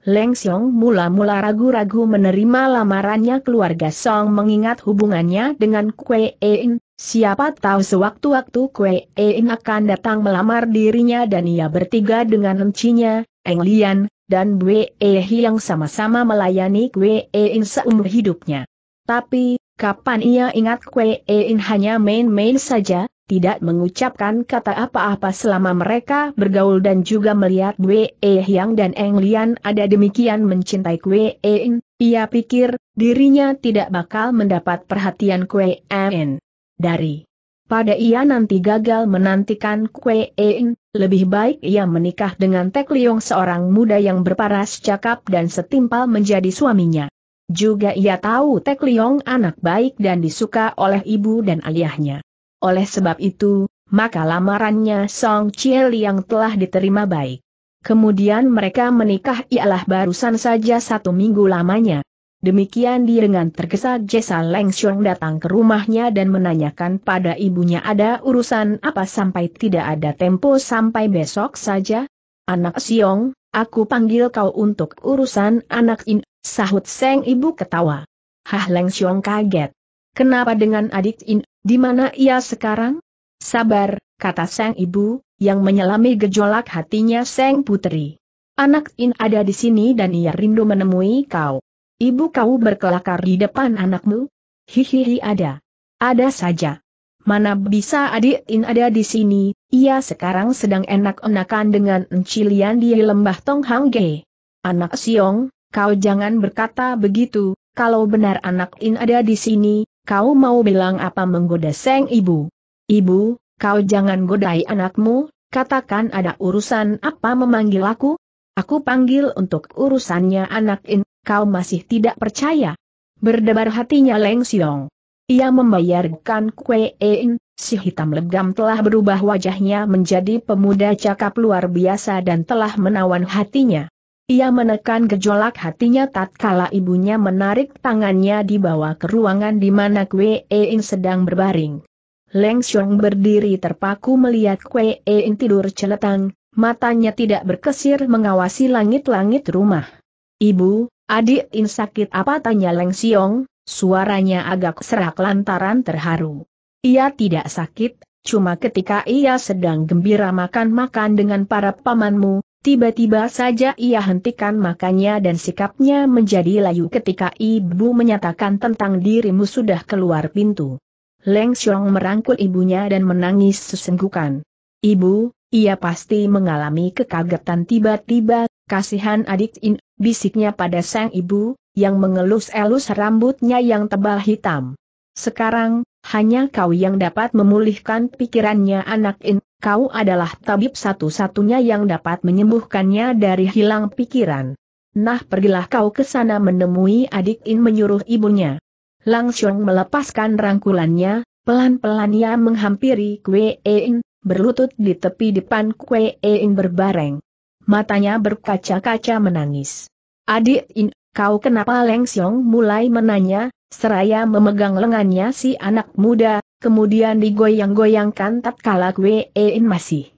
Leng Xiong mula-mula ragu-ragu menerima lamarannya keluarga Song mengingat hubungannya dengan Kue In, Siapa tahu sewaktu-waktu Kue Ein akan datang melamar dirinya dan ia bertiga dengan encinya, Eng Lian, dan Bue Ehi yang sama-sama melayani Kue Ein seumur hidupnya. Tapi, kapan ia ingat Kue Ein hanya main-main saja, tidak mengucapkan kata apa-apa selama mereka bergaul dan juga melihat Bue Ehi yang dan Eng Lian ada demikian mencintai Kue Ein, ia pikir, dirinya tidak bakal mendapat perhatian Kue Ein dari pada ia nanti gagal menantikan Kue En, lebih baik ia menikah dengan Tek Liong seorang muda yang berparas cakap dan setimpal menjadi suaminya. Juga ia tahu Tek Liong anak baik dan disuka oleh ibu dan ayahnya. Oleh sebab itu, maka lamarannya Song Chie yang telah diterima baik. Kemudian mereka menikah ialah barusan saja satu minggu lamanya. Demikian di dengan tergesa Jesa Xiong datang ke rumahnya dan menanyakan pada ibunya ada urusan apa sampai tidak ada tempo sampai besok saja. Anak Xiong, aku panggil kau untuk urusan anak in, sahut Seng ibu ketawa. Hah Xiong kaget. Kenapa dengan adik in, di mana ia sekarang? Sabar, kata Seng ibu, yang menyelami gejolak hatinya Seng putri. Anak in ada di sini dan ia rindu menemui kau. Ibu kau berkelakar di depan anakmu? Hihihi ada. Ada saja. Mana bisa adik In ada di sini, ia sekarang sedang enak-enakan dengan encilian di lembah Tonghangge. Anak Siong, kau jangan berkata begitu, kalau benar anak In ada di sini, kau mau bilang apa menggoda seng ibu. Ibu, kau jangan godai anakmu, katakan ada urusan apa memanggil aku? Aku panggil untuk urusannya anak In kau masih tidak percaya. Berdebar hatinya Leng Siong. Ia membayarkan kue en, si hitam legam telah berubah wajahnya menjadi pemuda cakap luar biasa dan telah menawan hatinya. Ia menekan gejolak hatinya tatkala ibunya menarik tangannya dibawa ke ruangan di mana kue en sedang berbaring. Leng Xiong berdiri terpaku melihat kue en tidur celetang, matanya tidak berkesir mengawasi langit-langit rumah. Ibu, Adik In sakit apa tanya Leng Siong, suaranya agak serak lantaran terharu. Ia tidak sakit, cuma ketika ia sedang gembira makan-makan dengan para pamanmu, tiba-tiba saja ia hentikan makannya dan sikapnya menjadi layu ketika ibu menyatakan tentang dirimu sudah keluar pintu. Leng Siong merangkul ibunya dan menangis sesenggukan. Ibu, ia pasti mengalami kekagetan tiba-tiba, Kasihan adik In, bisiknya pada sang ibu, yang mengelus-elus rambutnya yang tebal hitam. Sekarang, hanya kau yang dapat memulihkan pikirannya anak In, kau adalah tabib satu-satunya yang dapat menyembuhkannya dari hilang pikiran. Nah pergilah kau ke sana menemui adik In menyuruh ibunya. Langsung melepaskan rangkulannya, pelan-pelan ia menghampiri Kue In, berlutut di tepi depan Kue In berbareng matanya berkaca-kaca menangis. Adik In, kau kenapa Leng Xiong mulai menanya, seraya memegang lengannya si anak muda, kemudian digoyang-goyangkan tatkala Wei In masih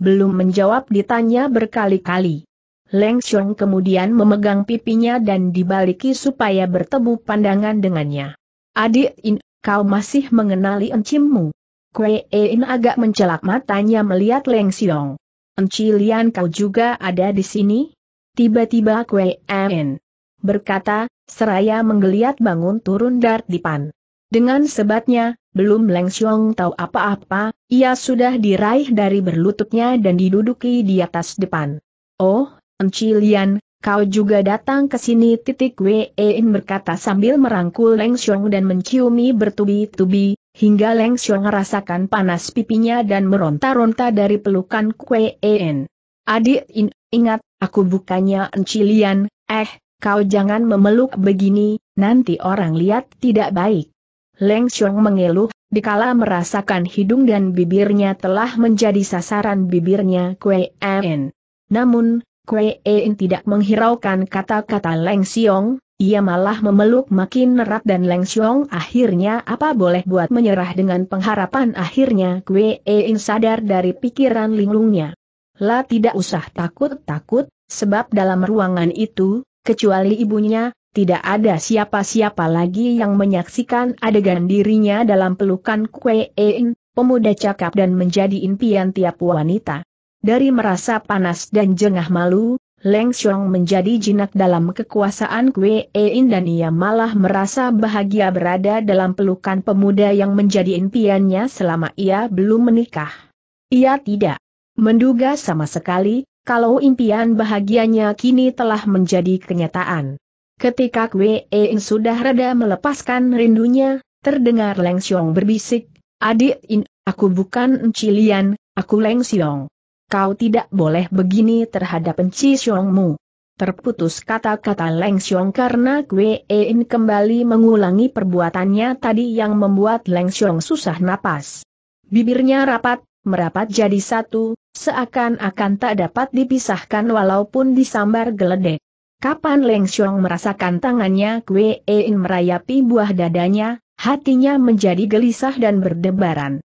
belum menjawab ditanya berkali-kali. Leng Xiong kemudian memegang pipinya dan dibaliki supaya bertemu pandangan dengannya. Adik In, kau masih mengenali encimmu. Kue In agak mencelak matanya melihat Leng Xiong. Encilian kau juga ada di sini? Tiba-tiba Kwe En berkata, seraya menggeliat bangun turun dari di pan. Dengan sebatnya, belum Leng Xiong tahu apa-apa, ia sudah diraih dari berlututnya dan diduduki di atas depan. Oh, Encilian, kau juga datang ke sini titik Wein berkata sambil merangkul Leng Xiong dan menciumi bertubi-tubi, hingga Leng Xiong merasakan panas pipinya dan meronta-ronta dari pelukan Kue En. Adik In, ingat, aku bukannya Encilian, eh, kau jangan memeluk begini, nanti orang lihat tidak baik. Leng Xiong mengeluh, dikala merasakan hidung dan bibirnya telah menjadi sasaran bibirnya Kue En. Namun, Kue En tidak menghiraukan kata-kata Leng Xiong, ia malah memeluk makin erat dan Leng Xiong akhirnya apa boleh buat menyerah dengan pengharapan akhirnya Kwe In sadar dari pikiran linglungnya. La tidak usah takut-takut, sebab dalam ruangan itu, kecuali ibunya, tidak ada siapa-siapa lagi yang menyaksikan adegan dirinya dalam pelukan Kwe In, pemuda cakap dan menjadi impian tiap wanita. Dari merasa panas dan jengah malu, Leng Xiong menjadi jinak dalam kekuasaan Kwe In dan ia malah merasa bahagia berada dalam pelukan pemuda yang menjadi impiannya selama ia belum menikah. Ia tidak menduga sama sekali, kalau impian bahagianya kini telah menjadi kenyataan. Ketika Kwe In sudah reda melepaskan rindunya, terdengar Leng Xiong berbisik, Adik In, aku bukan Cilian, aku Leng Xiong. Kau tidak boleh begini terhadap Enci Xiongmu. Terputus kata-kata Leng Xiong karena Kwe In kembali mengulangi perbuatannya tadi yang membuat Leng Xiong susah napas. Bibirnya rapat, merapat jadi satu, seakan-akan tak dapat dipisahkan walaupun disambar geledek. Kapan Leng Xiong merasakan tangannya Kwe In merayapi buah dadanya, hatinya menjadi gelisah dan berdebaran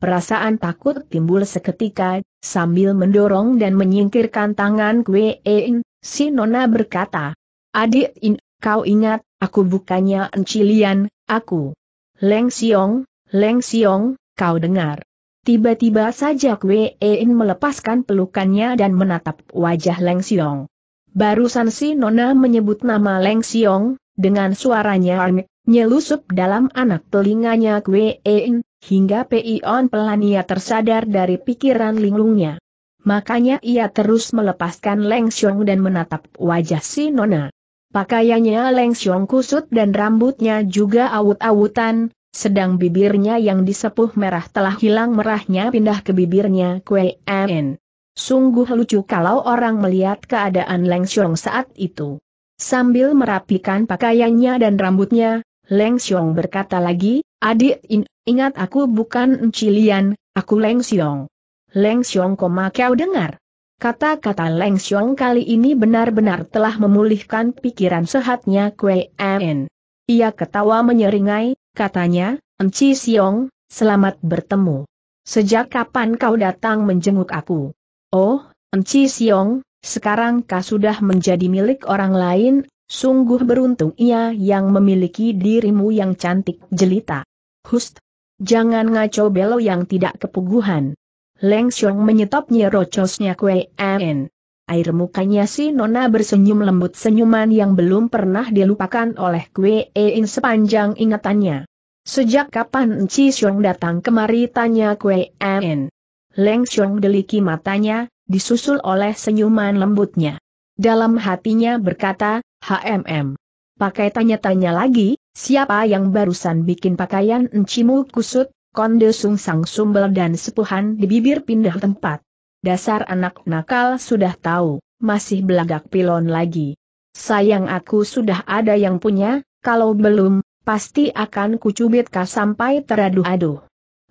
perasaan takut timbul seketika, sambil mendorong dan menyingkirkan tangan Kwe In, si Nona berkata, Adik In, kau ingat, aku bukannya Encilian, aku. Leng Siong, Leng Siong, kau dengar. Tiba-tiba saja Kwe In melepaskan pelukannya dan menatap wajah Leng Siong. Barusan si Nona menyebut nama Leng Siong, dengan suaranya nyelusup dalam anak telinganya Kwe In, hingga on pelan ia tersadar dari pikiran linglungnya. Makanya ia terus melepaskan Leng Xiong dan menatap wajah si Nona. Pakaiannya Leng Xiong kusut dan rambutnya juga awut-awutan, sedang bibirnya yang disepuh merah telah hilang merahnya pindah ke bibirnya Kue En. Sungguh lucu kalau orang melihat keadaan Leng Xiong saat itu. Sambil merapikan pakaiannya dan rambutnya, Leng Xiong berkata lagi, Adik in, ingat aku bukan Cilian, aku Leng Xiong. Leng Xiong koma kau dengar. Kata-kata Leng Xiong kali ini benar-benar telah memulihkan pikiran sehatnya Kue En. Ia ketawa menyeringai, katanya, Enci Xiong, selamat bertemu. Sejak kapan kau datang menjenguk aku? Oh, Enci Xiong, sekarang kau sudah menjadi milik orang lain, sungguh beruntung ia yang memiliki dirimu yang cantik jelita. Hust! Jangan ngaco belo yang tidak kepuguhan. Leng Xiong menyetop nyerocosnya kue en. Air mukanya si Nona bersenyum lembut senyuman yang belum pernah dilupakan oleh kue en sepanjang ingatannya. Sejak kapan Enci Xiong datang kemari tanya kue en. Leng Xiong deliki matanya, disusul oleh senyuman lembutnya. Dalam hatinya berkata, HMM. Pakai tanya-tanya lagi, Siapa yang barusan bikin pakaian encimu kusut, konde sungsang sumbel dan sepuhan di bibir pindah tempat. Dasar anak nakal sudah tahu, masih belagak pilon lagi. Sayang aku sudah ada yang punya, kalau belum, pasti akan kucubit kau sampai teradu-adu.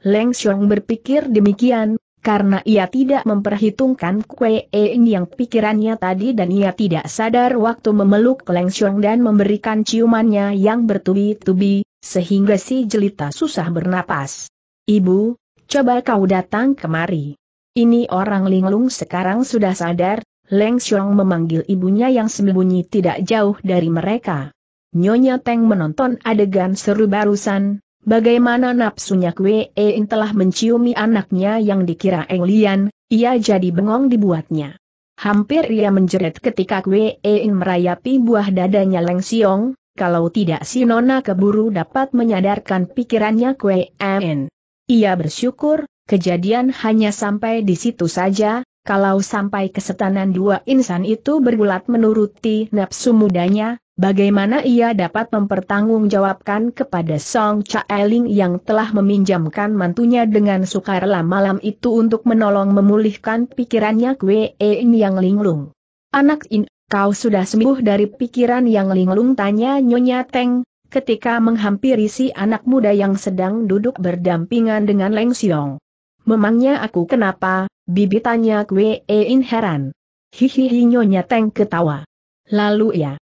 Leng Xiong berpikir demikian, karena ia tidak memperhitungkan Kue Eng yang pikirannya tadi dan ia tidak sadar waktu memeluk Leng Xiong dan memberikan ciumannya yang bertubi-tubi, sehingga si jelita susah bernapas. Ibu, coba kau datang kemari. Ini orang linglung sekarang sudah sadar, Leng Xiong memanggil ibunya yang sembunyi tidak jauh dari mereka. Nyonya Teng menonton adegan seru barusan, Bagaimana nafsunya Kwe telah menciumi anaknya yang dikira Eng ia jadi bengong dibuatnya. Hampir ia menjerit ketika Kwe merayapi buah dadanya Leng Siong, kalau tidak si Nona keburu dapat menyadarkan pikirannya Kwe Ia bersyukur, kejadian hanya sampai di situ saja, kalau sampai kesetanan dua insan itu bergulat menuruti nafsu mudanya, bagaimana ia dapat mempertanggungjawabkan kepada Song Eling yang telah meminjamkan mantunya dengan sukarela malam itu untuk menolong memulihkan pikirannya Kwe Eng yang linglung. Anak In, kau sudah sembuh dari pikiran yang linglung tanya Nyonya Teng, ketika menghampiri si anak muda yang sedang duduk berdampingan dengan Leng Xiong. Memangnya aku kenapa, bibi tanya Kwe Eng heran. Hihihi Nyonya Teng ketawa. Lalu ya,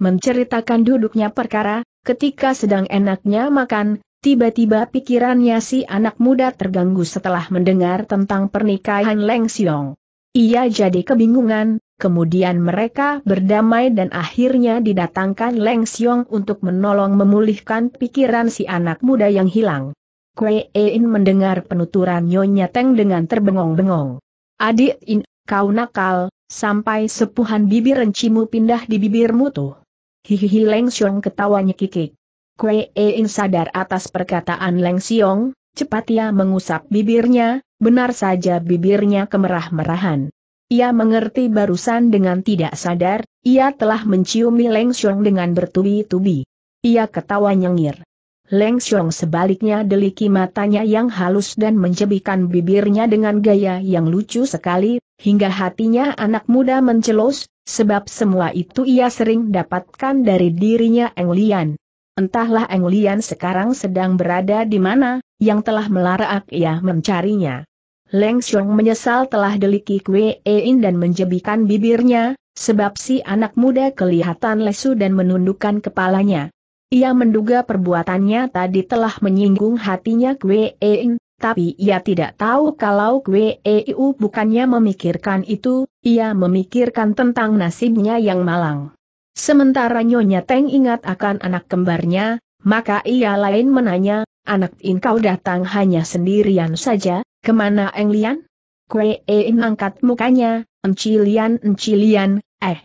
menceritakan duduknya perkara, ketika sedang enaknya makan, tiba-tiba pikirannya si anak muda terganggu setelah mendengar tentang pernikahan Leng Xiong. Ia jadi kebingungan, kemudian mereka berdamai dan akhirnya didatangkan Leng Xiong untuk menolong memulihkan pikiran si anak muda yang hilang. Kue In mendengar penuturan Nyonya Teng dengan terbengong-bengong. Adik In, kau nakal, sampai sepuhan bibir rencimu pindah di bibirmu tuh. Hihihi Leng Xiong ketawanya kikik. Kue Eing sadar atas perkataan Leng Xiong, cepat ia mengusap bibirnya, benar saja bibirnya kemerah-merahan. Ia mengerti barusan dengan tidak sadar, ia telah menciumi Leng Xiong dengan bertubi-tubi. Ia ketawa nyengir. Leng Xiong sebaliknya deliki matanya yang halus dan menjebikan bibirnya dengan gaya yang lucu sekali, hingga hatinya anak muda mencelos, Sebab semua itu ia sering dapatkan dari dirinya Eng Lian. Entahlah Eng Lian sekarang sedang berada di mana, yang telah melarak ia mencarinya. Leng Xiong menyesal telah deliki Kwe Ein dan menjebikan bibirnya, sebab si anak muda kelihatan lesu dan menundukkan kepalanya. Ia menduga perbuatannya tadi telah menyinggung hatinya Kwe Ein, tapi ia tidak tahu kalau Kweu bukannya memikirkan itu, ia memikirkan tentang nasibnya yang malang. Sementara Nyonya Teng ingat akan anak kembarnya, maka ia lain menanya, anak in kau datang hanya sendirian saja, kemana Eng Lian? Kweu angkat mukanya, encilian encilian, eh.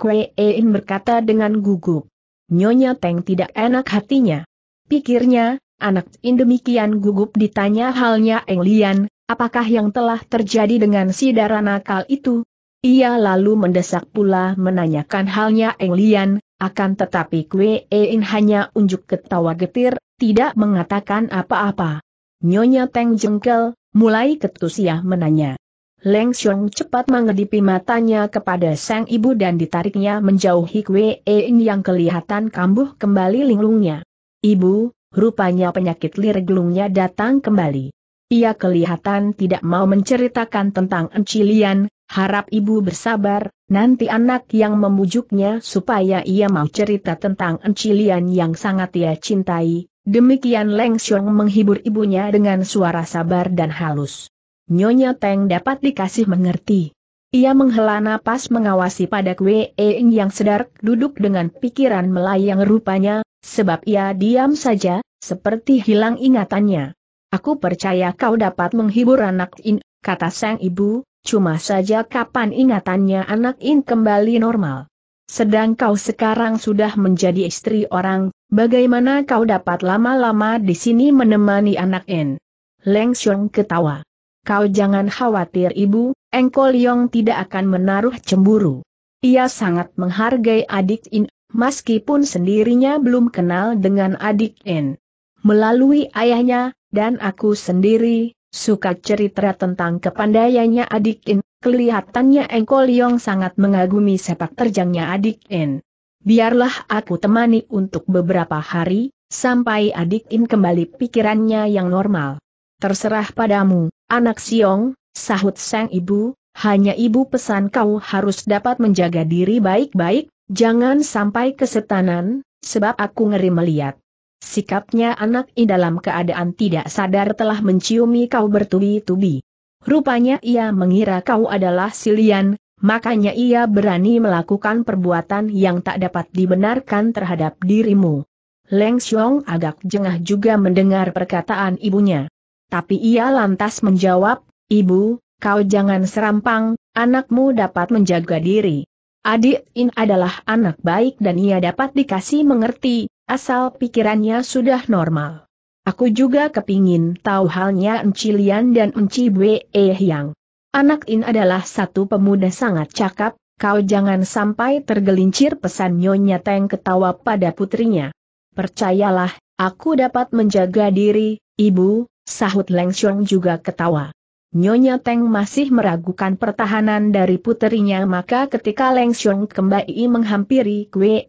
Kweu berkata dengan gugup. Nyonya Teng tidak enak hatinya. Pikirnya, Anak indemikian demikian gugup ditanya halnya Eng Lian, apakah yang telah terjadi dengan si darah nakal itu? Ia lalu mendesak pula menanyakan halnya Eng Lian, akan tetapi Kue In hanya unjuk ketawa getir, tidak mengatakan apa-apa. Nyonya Teng jengkel, mulai ketusiah menanya. Leng Xiong cepat mengedipi matanya kepada sang ibu dan ditariknya menjauhi Kwe In yang kelihatan kambuh kembali linglungnya. Ibu, rupanya penyakit lir gelungnya datang kembali. Ia kelihatan tidak mau menceritakan tentang encilian, harap ibu bersabar, nanti anak yang memujuknya supaya ia mau cerita tentang encilian yang sangat ia cintai. Demikian Leng Xiong menghibur ibunya dengan suara sabar dan halus. Nyonya Teng dapat dikasih mengerti. Ia menghela napas mengawasi pada Kwe Eng yang sedar duduk dengan pikiran melayang rupanya, sebab ia diam saja, seperti hilang ingatannya. Aku percaya kau dapat menghibur anak In, kata sang ibu, cuma saja kapan ingatannya anak In kembali normal. Sedang kau sekarang sudah menjadi istri orang, bagaimana kau dapat lama-lama di sini menemani anak In? Leng Xiong ketawa. Kau jangan khawatir ibu, Engko Yong tidak akan menaruh cemburu. Ia sangat menghargai adik In, meskipun sendirinya belum kenal dengan adik In. Melalui ayahnya, dan aku sendiri, suka cerita tentang kepandaiannya adik In, kelihatannya Engko Yong sangat mengagumi sepak terjangnya adik In. Biarlah aku temani untuk beberapa hari, sampai adik In kembali pikirannya yang normal. Terserah padamu, anak Siong, sahut sang ibu, hanya ibu pesan kau harus dapat menjaga diri baik-baik, jangan sampai kesetanan, sebab aku ngeri melihat. Sikapnya anak ini dalam keadaan tidak sadar telah menciumi kau bertubi-tubi. Rupanya ia mengira kau adalah silian, makanya ia berani melakukan perbuatan yang tak dapat dibenarkan terhadap dirimu. Leng Xiong agak jengah juga mendengar perkataan ibunya. Tapi ia lantas menjawab, Ibu, kau jangan serampang, anakmu dapat menjaga diri. Adik In adalah anak baik dan ia dapat dikasih mengerti, asal pikirannya sudah normal. Aku juga kepingin tahu halnya Encilian dan Enci eh Yang. Anak In adalah satu pemuda sangat cakap, kau jangan sampai tergelincir pesan Nyonya Teng ketawa pada putrinya. Percayalah, aku dapat menjaga diri, ibu, sahut Leng Xiong juga ketawa. Nyonya Teng masih meragukan pertahanan dari puterinya maka ketika Leng Xiong kembali menghampiri Kue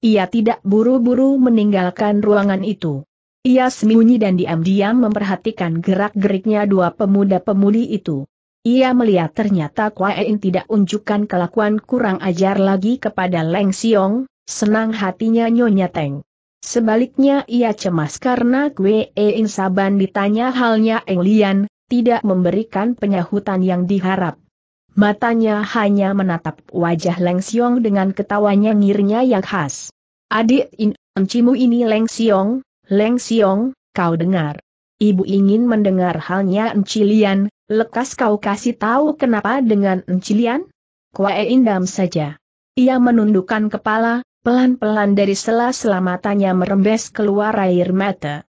ia tidak buru-buru meninggalkan ruangan itu. Ia sembunyi dan diam-diam memperhatikan gerak-geriknya dua pemuda-pemudi itu. Ia melihat ternyata Kue tidak unjukkan kelakuan kurang ajar lagi kepada Leng Xiong, senang hatinya Nyonya Teng. Sebaliknya ia cemas karena Kue Saban ditanya halnya Eng Lian, tidak memberikan penyahutan yang diharap. Matanya hanya menatap wajah Leng Xiong dengan ketawanya ngirnya yang khas. Adik in, encimu ini Leng Xiong, Leng Xiong, kau dengar. Ibu ingin mendengar halnya Encilian, lekas kau kasih tahu kenapa dengan Encilian? Kuae indam saja. Ia menundukkan kepala, pelan-pelan dari sela-sela matanya merembes keluar air mata.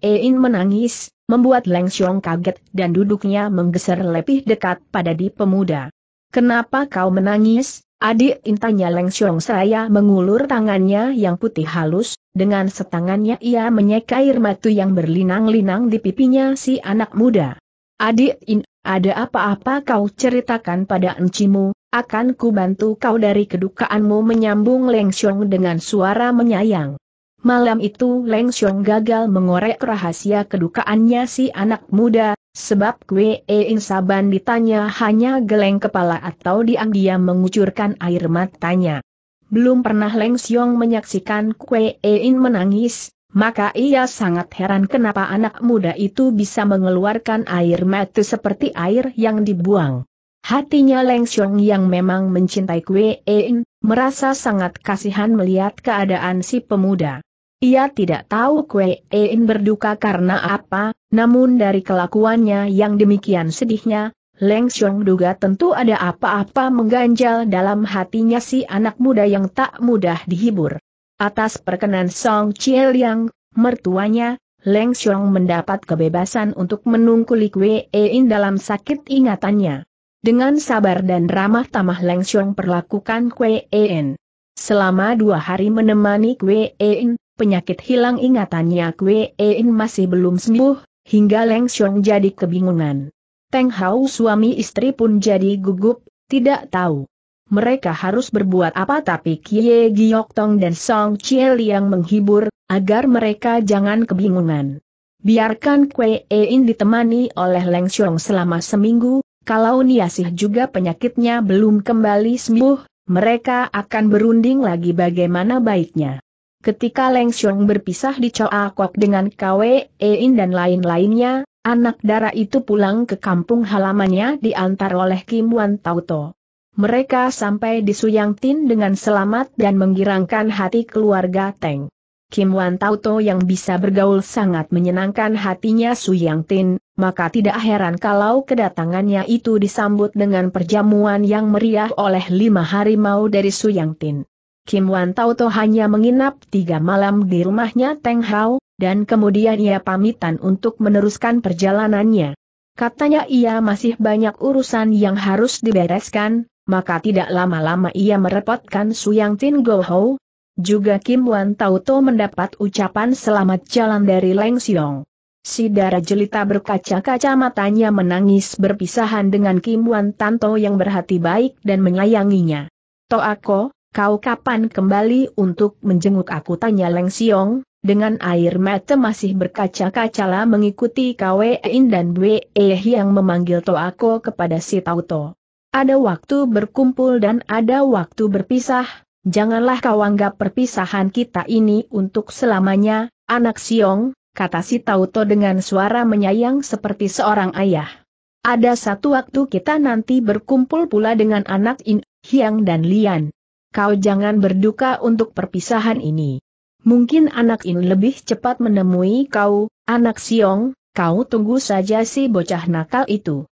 In menangis, membuat Leng Xiong kaget dan duduknya menggeser lebih dekat pada di pemuda. Kenapa kau menangis, adik intanya Leng Xiong Saya mengulur tangannya yang putih halus, dengan setangannya ia menyeka air mata yang berlinang-linang di pipinya si anak muda. Adik In, ada apa-apa kau ceritakan pada encimu, akan ku bantu kau dari kedukaanmu menyambung Leng Xiong dengan suara menyayang. Malam itu Leng Xiong gagal mengorek rahasia kedukaannya si anak muda, sebab Kwe In Saban ditanya hanya geleng kepala atau diam-diam mengucurkan air matanya. Belum pernah Leng Xiong menyaksikan Kwe In menangis, maka ia sangat heran kenapa anak muda itu bisa mengeluarkan air mata seperti air yang dibuang. Hatinya Leng Xiong yang memang mencintai Kwe In, merasa sangat kasihan melihat keadaan si pemuda. Ia tidak tahu Kue Ein berduka karena apa, namun dari kelakuannya yang demikian sedihnya, Leng Xiong duga tentu ada apa-apa mengganjal dalam hatinya si anak muda yang tak mudah dihibur. Atas perkenan Song Chie yang mertuanya, Leng Xiong mendapat kebebasan untuk menungkuli Kue Ein dalam sakit ingatannya. Dengan sabar dan ramah tamah Leng Xiong perlakukan Kue Ein. Selama dua hari menemani Kue Ein, penyakit hilang ingatannya Kwe In masih belum sembuh, hingga Leng Xiong jadi kebingungan. Teng Hao suami istri pun jadi gugup, tidak tahu. Mereka harus berbuat apa tapi Kie Giok Tong dan Song Chie yang menghibur, agar mereka jangan kebingungan. Biarkan Kue In ditemani oleh Leng Xiong selama seminggu, kalau Niasih juga penyakitnya belum kembali sembuh, mereka akan berunding lagi bagaimana baiknya. Ketika Leng Xiong berpisah di Choa Kok dengan Kwe Ein dan lain-lainnya, anak dara itu pulang ke kampung halamannya diantar oleh Kim Wan Tauto. Mereka sampai di Suyang Tin dengan selamat dan menggirangkan hati keluarga Teng. Kim Wan Tauto yang bisa bergaul sangat menyenangkan hatinya Suyang Tin, maka tidak heran kalau kedatangannya itu disambut dengan perjamuan yang meriah oleh lima harimau dari Suyang Tin. Kim Wan Tauto hanya menginap tiga malam di rumahnya Teng Hao, dan kemudian ia pamitan untuk meneruskan perjalanannya. Katanya ia masih banyak urusan yang harus dibereskan, maka tidak lama-lama ia merepotkan Suyang Tin Go Ho. Juga Kim Wan Tauto mendapat ucapan selamat jalan dari Leng Xiong. Si darah jelita berkaca-kaca matanya menangis berpisahan dengan Kim Wan Tanto yang berhati baik dan menyayanginya. Toako, Kau kapan kembali untuk menjenguk aku tanya Leng Siong, dengan air mata masih berkaca kacala mengikuti Kwe In dan Bwe Eh yang memanggil Toako kepada si Tauto. Ada waktu berkumpul dan ada waktu berpisah, janganlah kau anggap perpisahan kita ini untuk selamanya, anak Siong, kata si Tauto dengan suara menyayang seperti seorang ayah. Ada satu waktu kita nanti berkumpul pula dengan anak In, Hiang dan Lian kau jangan berduka untuk perpisahan ini. Mungkin anak ini lebih cepat menemui kau, anak Siong, kau tunggu saja si bocah nakal itu.